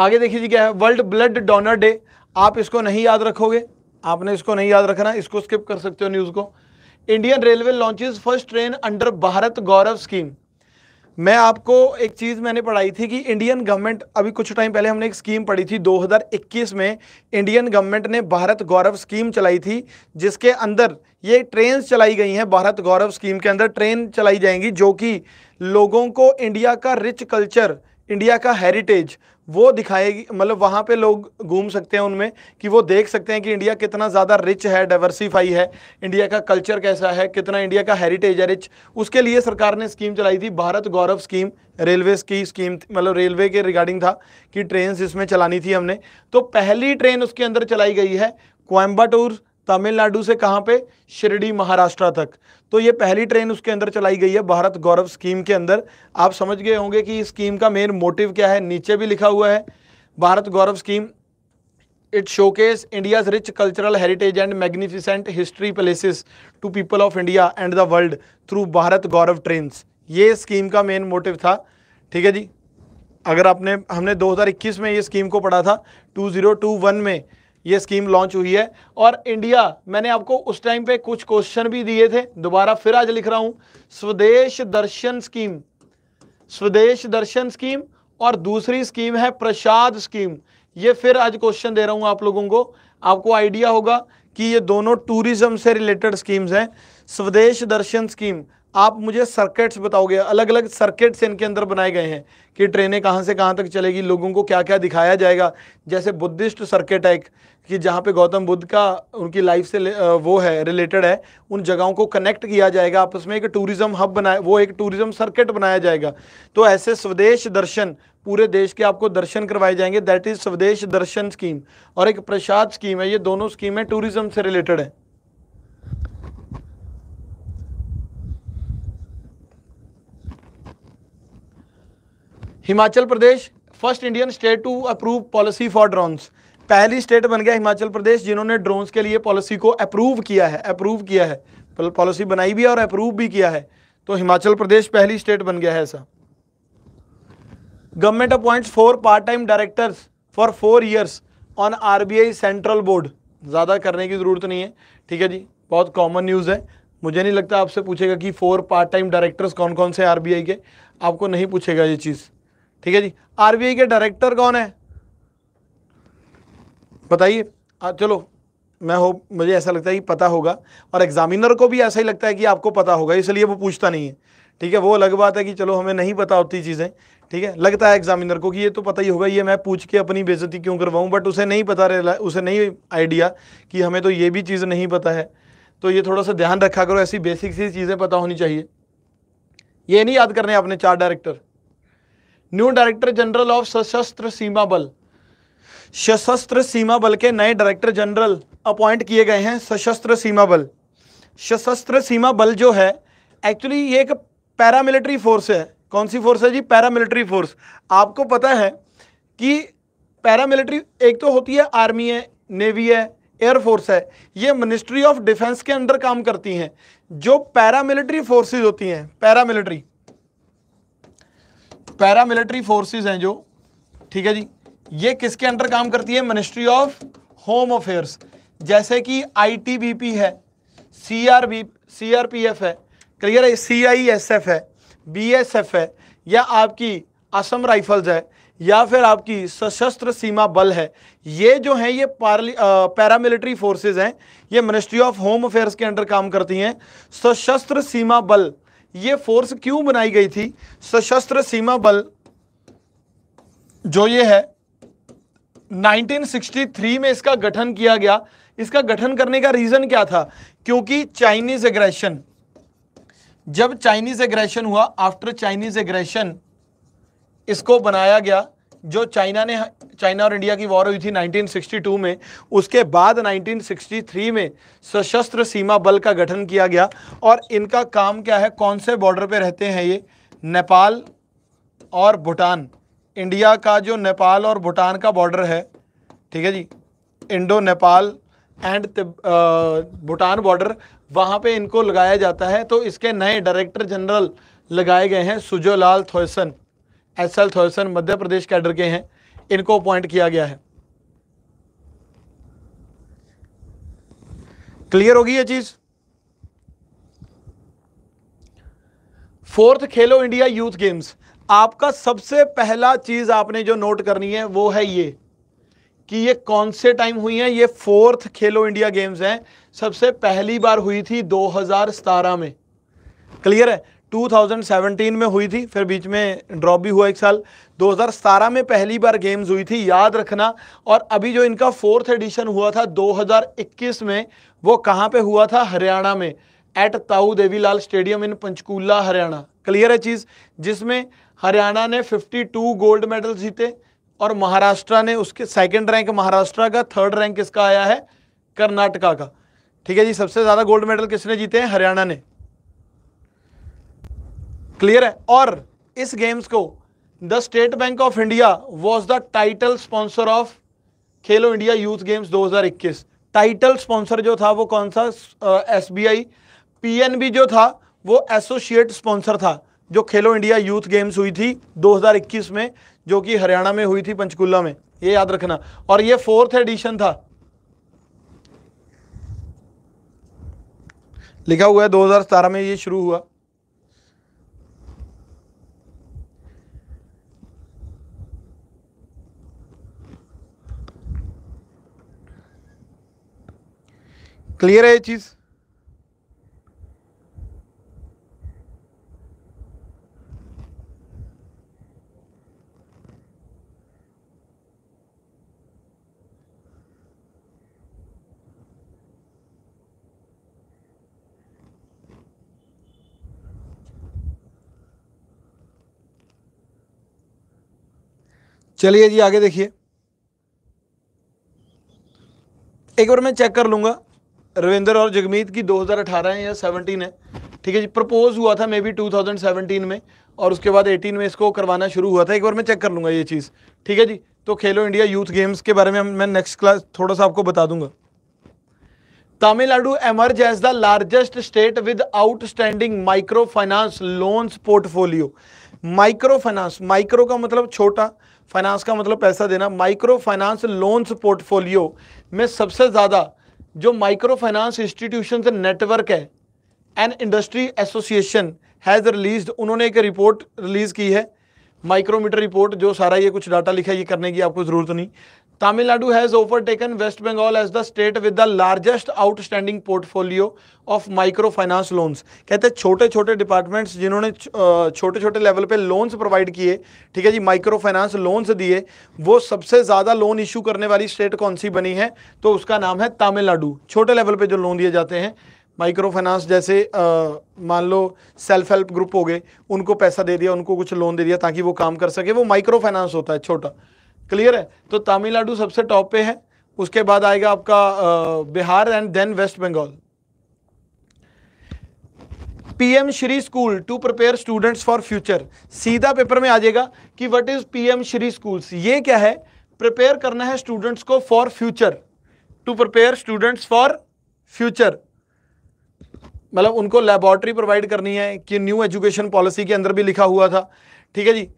आगे देखिए जी क्या है वर्ल्ड ब्लड डोनर डे आप इसको नहीं याद रखोगे आपने इसको नहीं याद रखना इसको स्किप कर सकते हो न्यूज़ को Indian railway launches first train under Bharat Gaurav scheme मैं आपको एक चीज़ मैंने पढ़ाई थी कि इंडियन गवर्नमेंट अभी कुछ टाइम पहले हमने एक स्कीम पढ़ी थी 2021 में इंडियन गवर्नमेंट ने भारत गौरव स्कीम चलाई थी जिसके अंदर ये ट्रेन चलाई गई हैं भारत गौरव स्कीम के अंदर ट्रेन चलाई जाएंगी जो कि लोगों को इंडिया का रिच कल्चर इंडिया का हेरिटेज वो दिखाएगी मतलब वहाँ पे लोग घूम सकते हैं उनमें कि वो देख सकते हैं कि इंडिया कितना ज़्यादा रिच है डाइवर्सिफाई है इंडिया का कल्चर कैसा है कितना इंडिया का हेरिटेज है रिच उसके लिए सरकार ने स्कीम चलाई थी भारत गौरव स्कीम रेलवे की स्कीम मतलब रेलवे के रिगार्डिंग था कि ट्रेन इसमें चलानी थी हमने तो पहली ट्रेन उसके अंदर चलाई गई है कोयम्बाटूर तमिलनाडु से कहाँ पे शिरडी महाराष्ट्र तक तो ये पहली ट्रेन उसके अंदर चलाई गई है भारत गौरव स्कीम के अंदर आप समझ गए होंगे कि इस स्कीम का मेन मोटिव क्या है नीचे भी लिखा हुआ है Bharat Gaurav scheme it showcases India's rich cultural heritage and magnificent history places to people of India and the world through Bharat Gaurav train ये स्कीम का मेन मोटिव था ठीक है जी अगर आपने हमने 2021 में ये स्कीम को पढ़ा था 2021 में ये स्कीम लॉन्च हुई है और इंडिया मैंने आपको उस टाइम पे कुछ क्वेश्चन भी दिए थे दोबारा फिर आज लिख रहा हूं स्वदेश दर्शन स्कीम स्वदेश दर्शन स्कीम और दूसरी स्कीम है प्रसाद स्कीम ये फिर आज क्वेश्चन दे रहा हूं आप लोगों को आपको आइडिया होगा कि ये दोनों टूरिज्म से रिलेटेड स्कीम्स हैं स्वदेश दर्शन स्कीम आप मुझे सर्किट्स बताओगे अलग अलग सर्किट्स इनके अंदर बनाए गए हैं कि ट्रेनें कहाँ से कहाँ तक चलेगी लोगों को क्या क्या दिखाया जाएगा जैसे बुद्धिस्ट सर्किट है एक कि जहाँ पे गौतम बुद्ध का उनकी लाइफ से वो है रिलेटेड है उन जगहों को कनेक्ट किया जाएगा आपस में एक टूरिज़्म हब बनाया वो एक टूरिज़्म सर्किट बनाया जाएगा तो ऐसे स्वदेश दर्शन पूरे देश के आपको दर्शन करवाए जाएंगे दैट इज़ स्वदेश दर्शन स्कीम और एक प्रसाद स्कीम है ये दोनों स्कीमें टूरिज़्म से रिलेटेड है Himachal Pradesh first Indian state to approve policy for drones पहली स्टेट बन गया हिमाचल प्रदेश जिन्होंने ड्रोन्स के लिए पॉलिसी को अप्रूव किया है अप्रूव किया है पॉलिसी बनाई भी है और अप्रूव भी किया है तो हिमाचल प्रदेश पहली स्टेट बन गया है ऐसा government appoints four part time directors for four years on RBI central board ज़्यादा करने की ज़रूरत नहीं है ठीक है जी बहुत कॉमन न्यूज़ है मुझे नहीं लगता आपसे पूछेगा कि फोर पार्ट टाइम डायरेक्टर्स कौन कौन से आरबीआई के आपको नहीं पूछेगा ये चीज़ ठीक है जी आरबीआई के डायरेक्टर कौन है बताइए चलो मैं हो मुझे ऐसा लगता है कि पता होगा और एग्जामिनर को भी ऐसा ही लगता है कि आपको पता होगा इसलिए वो पूछता नहीं है ठीक है वो अलग बात है कि चलो हमें नहीं पता होती चीज़ें ठीक है लगता है एग्जामिनर को कि ये तो पता ही होगा ये मैं पूछ के अपनी बेजती क्यों करवाऊँ बट उसे नहीं पता रह उसे नहीं आइडिया कि हमें तो ये भी चीज़ नहीं पता है तो ये थोड़ा सा ध्यान रखा करो ऐसी बेसिक सी चीज़ें पता होनी चाहिए ये नहीं याद करने आपने चार director new director general of Sashastra Seema बल सशस्त्र सीमा बल के नए डायरेक्टर जनरल अपॉइंट किए गए हैं सशस्त्र सीमा बल सशस्त्र सीमा बल जो है एक्चुअली ये एक पैरामिलिट्री फोर्स है कौन सी फोर्स है जी पैरामिलिट्री फोर्स आपको पता है कि पैरामिलिट्री एक तो होती है आर्मी है नेवी है एयरफोर्स है ये मिनिस्ट्री ऑफ डिफेंस के अंडर काम करती हैं जो पैरामिलिट्री फोर्सेज होती हैं पैरामिलिट्री पैरामिलिट्री फोर्सेस हैं जो ठीक है जी ये किसके अंडर काम करती है मिनिस्ट्री ऑफ होम अफेयर्स जैसे कि आईटीबीपी है सीआरबी सीआरपीएफ है क्लियर है सीआईएसएफ है बीएसएफ है या आपकी असम राइफल्स है या फिर आपकी सशस्त्र सीमा बल है ये जो है ये पैरामिलिट्री फोर्सेस हैं ये मिनिस्ट्री ऑफ होम अफेयर्स के अंडर काम करती हैं सशस्त्र सीमा बल ये फोर्स क्यों बनाई गई थी सशस्त्र सीमा बल जो ये है 1963 में इसका गठन किया गया इसका गठन करने का रीजन क्या था क्योंकि चाइनीज एग्रेशन जब चाइनीज एग्रेशन हुआ आफ्टर चाइनीज एग्रेशन इसको बनाया गया जो चाइना ने चाइना और इंडिया की वॉर हुई थी 1962 में उसके बाद 1963 में सशस्त्र सीमा बल का गठन किया गया और इनका काम क्या है कौन से बॉर्डर पे रहते हैं ये नेपाल और भूटान इंडिया का जो नेपाल और भूटान का बॉर्डर है ठीक है जी Indo Nepal and Bhutan border वहाँ पर इनको लगाया जाता है तो इसके नए डायरेक्टर जनरल लगाए गए हैं Sujoy Lal Thaosen S L Thaosen Madhya Pradesh cadre के हैं इनको अपॉइंट किया गया है क्लियर होगी ये चीज फोर्थ खेलो इंडिया यूथ गेम्स आपका सबसे पहला चीज आपने जो नोट करनी है वो है ये कि ये कौन से टाइम हुई है ये फोर्थ खेलो इंडिया गेम्स हैं सबसे पहली बार हुई थी 2017 में क्लियर है 2017 में हुई थी फिर बीच में ड्रॉप भी हुआ एक साल 2017 में पहली बार गेम्स हुई थी याद रखना और अभी जो इनका फोर्थ एडिशन हुआ था 2021 में वो कहाँ पे हुआ था हरियाणा में at Tau Devi Lal stadium in Panchkula Haryana clear है चीज़ जिसमें हरियाणा ने 52 गोल्ड मेडल जीते और महाराष्ट्र ने उसके सेकेंड रैंक महाराष्ट्र का थर्ड रैंक किसका आया है कर्नाटका का ठीक है जी सबसे ज़्यादा गोल्ड मेडल किसने जीते हैं हरियाणा ने क्लियर है और इस गेम्स को the state bank of India was the title sponsor of Khelo India youth games 2021 title sponsor जो था वो कौन सा एस बी आई बी जो था वो एसोसिएट स्पॉन्सर था जो खेलो इंडिया यूथ गेम्स हुई थी 2021 में जो कि हरियाणा में हुई थी पंचकुला में ये याद रखना और ये फोर्थ एडिशन था लिखा हुआ है 2017 में ये शुरू हुआ क्लियर है ये चीज़ चलिए जी आगे देखिए एक बार मैं चेक कर लूंगा रविंदर और जगमीत की 2018 है या 17 है ठीक है जी प्रपोज हुआ था मे बी 2017 में और उसके बाद 18 में इसको करवाना शुरू हुआ था एक बार मैं चेक कर लूँगा ये चीज़ ठीक है जी तो खेलो इंडिया यूथ गेम्स के बारे में मैं नेक्स्ट क्लास थोड़ा सा आपको बता दूंगा Tamil Nadu emerge as the largest state with outstanding micro finance loans portfolio micro finance micro का मतलब छोटा फाइनेंस का मतलब पैसा देना माइक्रो फाइनेंस लोन्स पोर्टफोलियो में सबसे ज़्यादा जो माइक्रो फाइनेंस इंस्टीट्यूशन नेटवर्क है and industry association has release उन्होंने एक रिपोर्ट रिलीज़ की है माइक्रोमीटर रिपोर्ट जो सारा ये कुछ डाटा लिखा है ये करने की आपको ज़रूरत नहीं has has overtaken West Bengal as the state with the largest outstanding portfolio of microfinance loans. कहते हैं छोटे छोटे डिपार्टमेंट्स जिन्होंने छोटे छोटे लेवल पे लोन्स प्रोवाइड किए ठीक है जी माइक्रो फाइनेंस लोन्स दिए वो सबसे ज़्यादा लोन इशू करने वाली स्टेट कौन सी बनी है तो उसका नाम है तमिलनाडु छोटे लेवल पे जो लोन दिए जाते हैं माइक्रो फाइनेंस जैसे मान लो सेल्फ हेल्प ग्रुप हो गए उनको पैसा दे दिया उनको कुछ लोन दे दिया ताकि वो काम कर सके वो माइक्रो फाइनेंस होता है छोटा क्लियर है तो तमिलनाडु सबसे टॉप पे है उसके बाद आएगा आपका Bihar and then West Bengal PM Shri school to prepare students for future सीधा पेपर में आ जाएगा कि what is PM Shri schools ये क्या है प्रिपेयर करना है स्टूडेंट्स को for future to prepare students for future मतलब उनको लेबोरेटरी प्रोवाइड करनी है कि न्यू एजुकेशन पॉलिसी के अंदर भी लिखा हुआ था ठीक है जी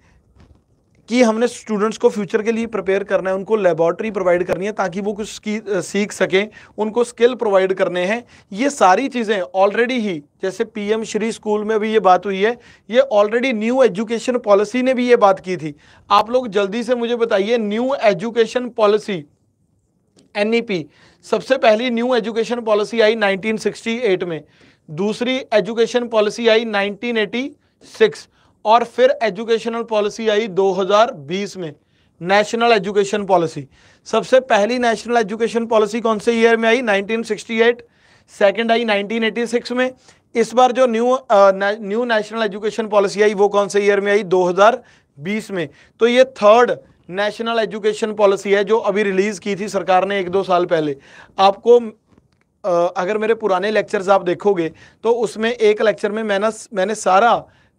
कि हमने स्टूडेंट्स को फ्यूचर के लिए प्रिपेयर करना है उनको लेबॉरटरी प्रोवाइड करनी है ताकि वो कुछ सीख सकें उनको स्किल प्रोवाइड करने हैं ये सारी चीज़ें ऑलरेडी ही जैसे पीएम श्री स्कूल में भी ये बात हुई है ये ऑलरेडी न्यू एजुकेशन पॉलिसी ने भी ये बात की थी आप लोग जल्दी से मुझे बताइए न्यू एजुकेशन पॉलिसी एन सबसे पहली न्यू एजुकेशन पॉलिसी आई नाइनटीन में दूसरी एजुकेशन पॉलिसी आई नाइनटीन और फिर एजुकेशनल पॉलिसी आई 2020 में नेशनल एजुकेशन पॉलिसी सबसे पहली नेशनल एजुकेशन पॉलिसी कौन से ईयर में आई 1968 सेकंड आई 1986 में इस बार जो new new national education policy आई वो कौन से ईयर में आई 2020 में तो ये थर्ड नेशनल एजुकेशन पॉलिसी है जो अभी रिलीज़ की थी सरकार ने एक दो साल पहले आपको अगर मेरे पुराने लेक्चर्स आप देखोगे तो उसमें एक लेक्चर में मैंने मैंने सारा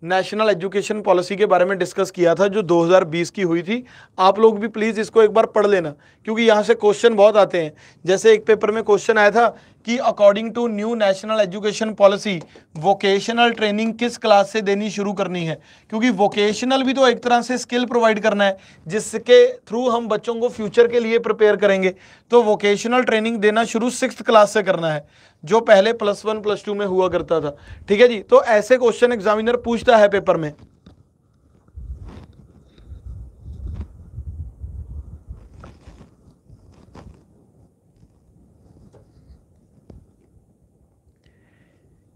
नेशनल एजुकेशन पॉलिसी के बारे में डिस्कस किया था जो 2020 की हुई थी आप लोग भी प्लीज़ इसको एक बार पढ़ लेना क्योंकि यहाँ से क्वेश्चन बहुत आते हैं जैसे एक पेपर में क्वेश्चन आया था कि according to new national education policy vocational training किस क्लास से देनी शुरू करनी है क्योंकि वोकेशनल भी तो एक तरह से स्किल प्रोवाइड करना है जिसके थ्रू हम बच्चों को फ्यूचर के लिए प्रिपेयर करेंगे तो वोकेशनल ट्रेनिंग देना शुरू सिक्स क्लास से करना है जो पहले प्लस वन प्लस टू में हुआ करता था ठीक है जी तो ऐसे क्वेश्चन एग्जामिनर पूछता है पेपर में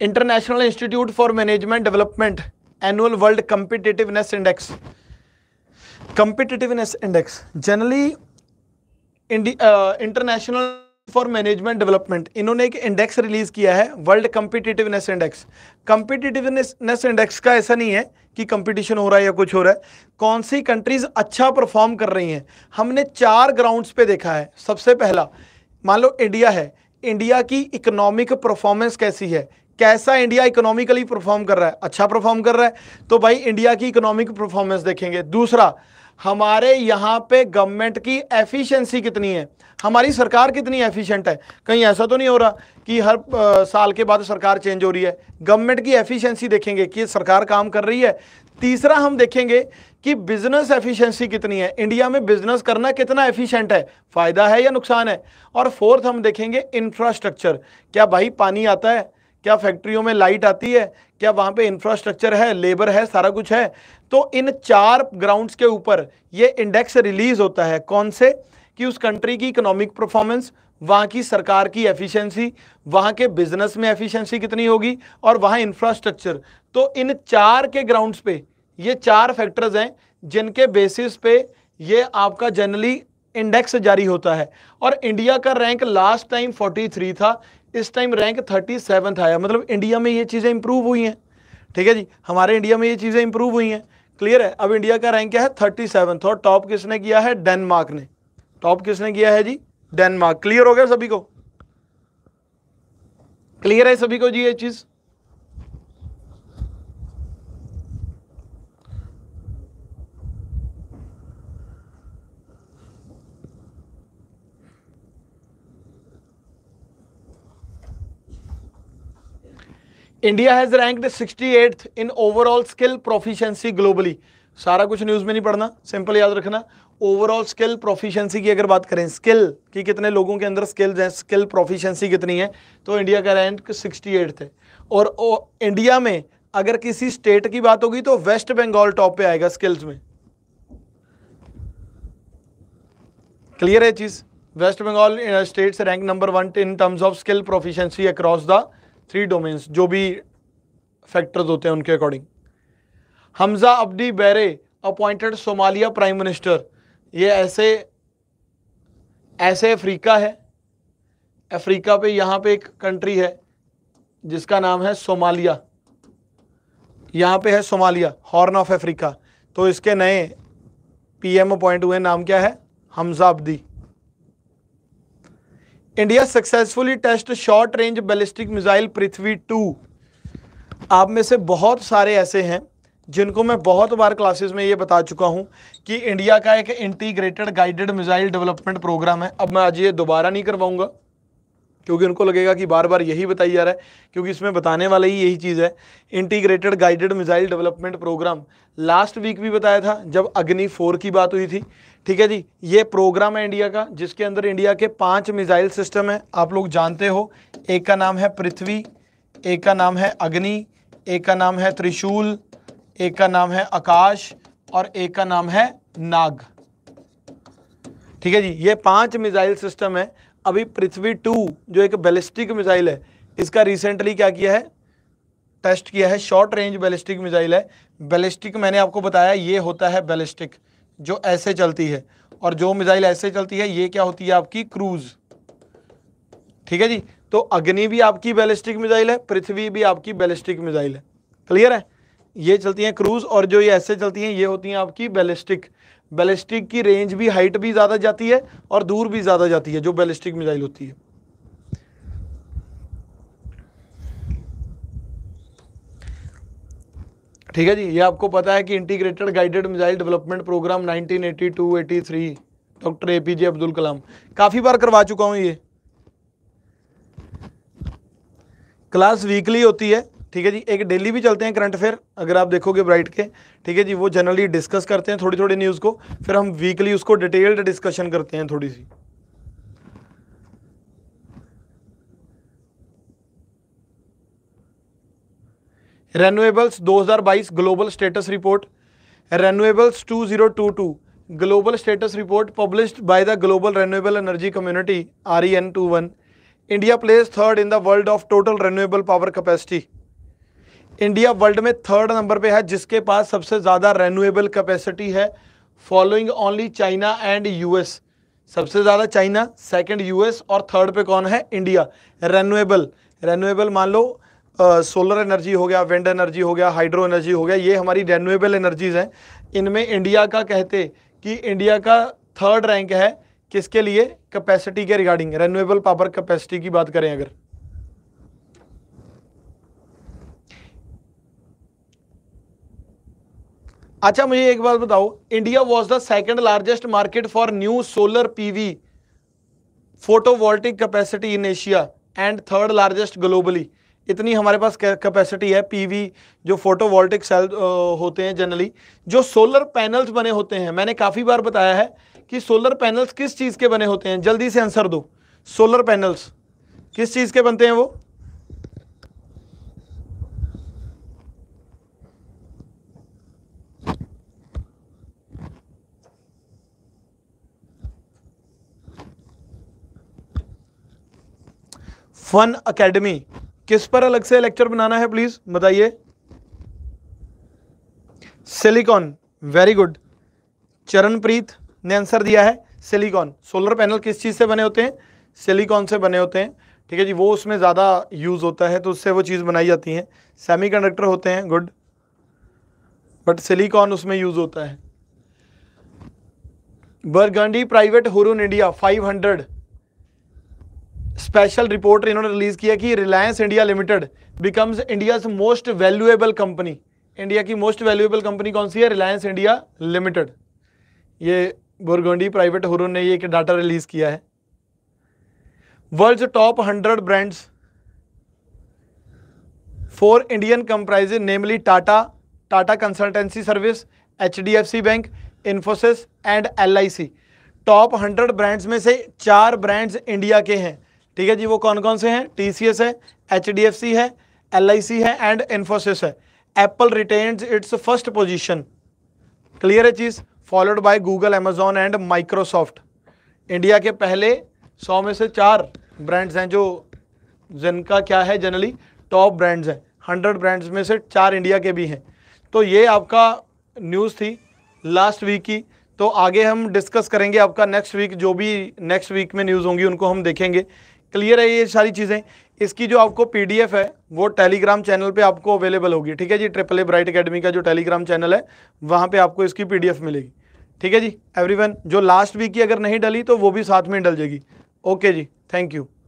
international institute for management development annual world competitiveness index competitiveness index generally international for management development इन्होंने एक इंडेक्स रिलीज किया है world competitiveness index competitiveness index का ऐसा नहीं है कि कंपटीशन हो रहा है या कुछ हो रहा है कौन सी कंट्रीज अच्छा परफॉर्म कर रही हैं हमने चार ग्राउंड्स पे देखा है सबसे पहला मान लो इंडिया है इंडिया की इकोनॉमिक परफॉर्मेंस कैसी है कैसा इंडिया इकोनॉमिकली परफॉर्म कर रहा है अच्छा परफॉर्म कर रहा है तो भाई इंडिया की इकोनॉमिक परफॉर्मेंस देखेंगे दूसरा हमारे यहाँ पे गवर्नमेंट की एफिशिएंसी कितनी है हमारी सरकार कितनी एफिशिएंट है कहीं ऐसा तो नहीं हो रहा कि हर आ, साल के बाद सरकार चेंज हो रही है गवर्नमेंट की एफिशिएंसी देखेंगे कि सरकार काम कर रही है तीसरा हम देखेंगे कि बिजनेस एफिशिएंसी कितनी है इंडिया में बिजनेस करना कितना एफिशिएंट है फ़ायदा है या नुकसान है और फोर्थ हम देखेंगे इंफ्रास्ट्रक्चर क्या भाई पानी आता है क्या फैक्ट्रियों में लाइट आती है क्या वहाँ पे इंफ्रास्ट्रक्चर है लेबर है सारा कुछ है तो इन चार ग्राउंड्स के ऊपर ये इंडेक्स रिलीज होता है कौन से कि उस कंट्री की इकोनॉमिक परफॉर्मेंस वहाँ की सरकार की एफिशिएंसी वहाँ के बिजनेस में एफिशिएंसी कितनी होगी और वहाँ इंफ्रास्ट्रक्चर तो इन चार के ग्राउंड्स पे ये चार फैक्टर्स हैं जिनके बेसिस पे ये आपका जनरली इंडेक्स जारी होता है और इंडिया का रैंक लास्ट टाइम 43 था इस टाइम रैंक थर्टी सेवन्थ आया मतलब इंडिया में ये चीज़ें इंप्रूव हुई हैं ठीक है जी हमारे इंडिया में ये चीज़ें इंप्रूव हुई हैं क्लियर है अब इंडिया का रैंक क्या है थर्टी सेवन्थ और टॉप किसने किया है डेनमार्क ने टॉप किसने किया है जी डेनमार्क क्लियर हो गया सभी को क्लियर है सभी को जी ये चीज़ India has ranked eight in overall skill proficiency globally सारा कुछ न्यूज में नहीं पढ़ना सिंपल याद रखना ओवरऑल स्किल प्रोफिशिएंसी की अगर बात करें स्किल कि कितने लोगों के अंदर स्किल्स हैं स्किल प्रोफिशिएंसी कितनी है तो इंडिया का रैंक सिक्सटी एट है और इंडिया में अगर किसी स्टेट की बात होगी तो वेस्ट बंगाल टॉप पे आएगा स्किल्स में क्लियर है चीज West Bengal state rank number one in terms of skill proficiency across the three domains जो भी फैक्टर्स होते हैं उनके according Hamza Abdi Barre appointed Somalia prime minister ये ऐसे ऐसे अफ्रीका है अफ्रीका पे यहाँ पे एक कंट्री है जिसका नाम है सोमालिया यहाँ पे है सोमालिया हॉर्न ऑफ अफ्रीका तो इसके नए पीएम अपॉइंट हुए नाम क्या है Hamza Abdi India successfully test short range ballistic missile Prithvi two आप में से बहुत सारे ऐसे हैं जिनको मैं बहुत बार क्लासेस में ये बता चुका हूँ कि इंडिया का एक integrated guided missile development programme है अब मैं आज ये दोबारा नहीं करवाऊँगा क्योंकि उनको लगेगा कि बार बार यही बताई जा रहा है क्योंकि इसमें बताने वाला ही यही चीज़ है integrated guided missile development programme last week भी बताया था जब अग्नि फोर की बात हुई थी ठीक है जी ये प्रोग्राम है इंडिया का जिसके अंदर इंडिया के पांच मिसाइल सिस्टम है आप लोग जानते हो एक का नाम है पृथ्वी एक का नाम है अग्नि एक का नाम है त्रिशूल एक का नाम है आकाश और एक का नाम है नाग ठीक है जी ये पांच मिसाइल सिस्टम है अभी पृथ्वी टू जो एक बैलिस्टिक मिसाइल है इसका रिसेंटली क्या किया है टेस्ट किया है शॉर्ट रेंज बैलिस्टिक मिसाइल है बैलिस्टिक मैंने आपको बताया ये होता है बैलिस्टिक जो ऐसे चलती है और जो मिसाइल ऐसे चलती है ये क्या होती है आपकी क्रूज ठीक है जी तो अग्नि भी आपकी बैलिस्टिक मिसाइल है पृथ्वी भी आपकी बैलिस्टिक मिसाइल है क्लियर है ये चलती हैं क्रूज और जो ये ऐसे चलती हैं ये होती हैं आपकी बैलिस्टिक बैलिस्टिक की रेंज भी हाइट भी ज़्यादा जाती है और दूर भी ज़्यादा जाती है जो बैलिस्टिक मिसाइल होती है ठीक है जी ये आपको पता है कि integrated guided missile development programme 1982-83 doctor APJ Abdul Kalam काफ़ी बार करवा चुका हूँ ये क्लास वीकली होती है ठीक है जी एक डेली भी चलते हैं करंट अफेयर अगर आप देखोगे ब्राइट के ठीक है जी वो जनरली डिस्कस करते हैं थोड़ी थोड़ी न्यूज़ को फिर हम वीकली उसको डिटेल्ड डिस्कशन करते हैं थोड़ी सी renewables 2022 global status report renewables 2022 global status report published by the global renewable energy community R E N two one India place third in the world of total renewable power capacity India world में third number पे है जिसके पास सबसे ज़्यादा renewable capacity है following only China and US सबसे ज़्यादा चाइना सेकंड यूएस और थर्ड पे कौन है इंडिया रेनुएबल रेनुएबल मान लो सोलर एनर्जी हो गया विंड एनर्जी हो गया हाइड्रो एनर्जी हो गया ये हमारी रेन्यूएबल एनर्जीज़ हैं इनमें इंडिया का कहते कि इंडिया का थर्ड रैंक है किसके लिए कैपेसिटी के रिगार्डिंग रेन्यूएबल पावर कैपेसिटी की बात करें अगर अच्छा मुझे एक बात बताओ India was the second largest market for new solar PV photovoltaic capacity in Asia and third largest globally इतनी हमारे पास कैपेसिटी है पीवी जो फोटोवोल्टिक सेल होते हैं जनरली जो सोलर पैनल्स बने होते हैं मैंने काफ़ी बार बताया है कि सोलर पैनल्स किस चीज़ के बने होते हैं जल्दी से आंसर दो सोलर पैनल्स किस चीज़ के बनते हैं वो फन अकेडमी किस पर अलग से लेक्चर बनाना है प्लीज बताइए सिलिकॉन वेरी गुड चरणप्रीत ने आंसर दिया है सिलिकॉन सोलर पैनल किस चीज़ से बने होते हैं सिलिकॉन से बने होते हैं ठीक है जी वो उसमें ज़्यादा यूज़ होता है तो उससे वो चीज़ बनाई जाती है सेमीकंडक्टर होते हैं गुड बट सिलिकॉन उसमें यूज़ होता है burgundy private Hurun India 500 special report इन्होंने रिलीज किया कि Reliance India limited becomes India most valuable company India की मोस्ट वैल्यूएबल कंपनी कौन सी है रिलायंस इंडिया लिमिटेड ये बुरगोंडी प्राइवेट हुरून ने ये एक डाटा रिलीज किया है world top hundred brands four Indian comprise namely Tata Tata consultancy service H D F C bank Infosys and L I C top hundred brands में से चार ब्रांड्स इंडिया के हैं ठीक है जी वो कौन कौन से हैं टीसीएस है एचडीएफसी है एलआईसी है एंड इन्फोसिस है Apple retains its first position clear है चीज़ followed by Google Amazon and Microsoft India के पहले सौ में से चार ब्रांड्स हैं जो जिनका क्या है जनरली टॉप ब्रांड्स हैं हंड्रेड ब्रांड्स में से चार इंडिया के भी हैं तो ये आपका न्यूज़ थी लास्ट वीक की तो आगे हम डिस्कस करेंगे आपका नेक्स्ट वीक जो भी नेक्स्ट वीक में न्यूज़ होंगी उनको हम देखेंगे क्लियर है ये सारी चीज़ें इसकी जो आपको पीडीएफ है वो टेलीग्राम चैनल पे आपको अवेलेबल होगी ठीक है जी ट्रिपल ए ब्राइट अकेडमी का जो टेलीग्राम चैनल है वहाँ पे आपको इसकी पीडीएफ मिलेगी ठीक है जी एवरीवन जो लास्ट वीक की अगर नहीं डली तो वो भी साथ में डल जाएगी ओके जी थैंक यू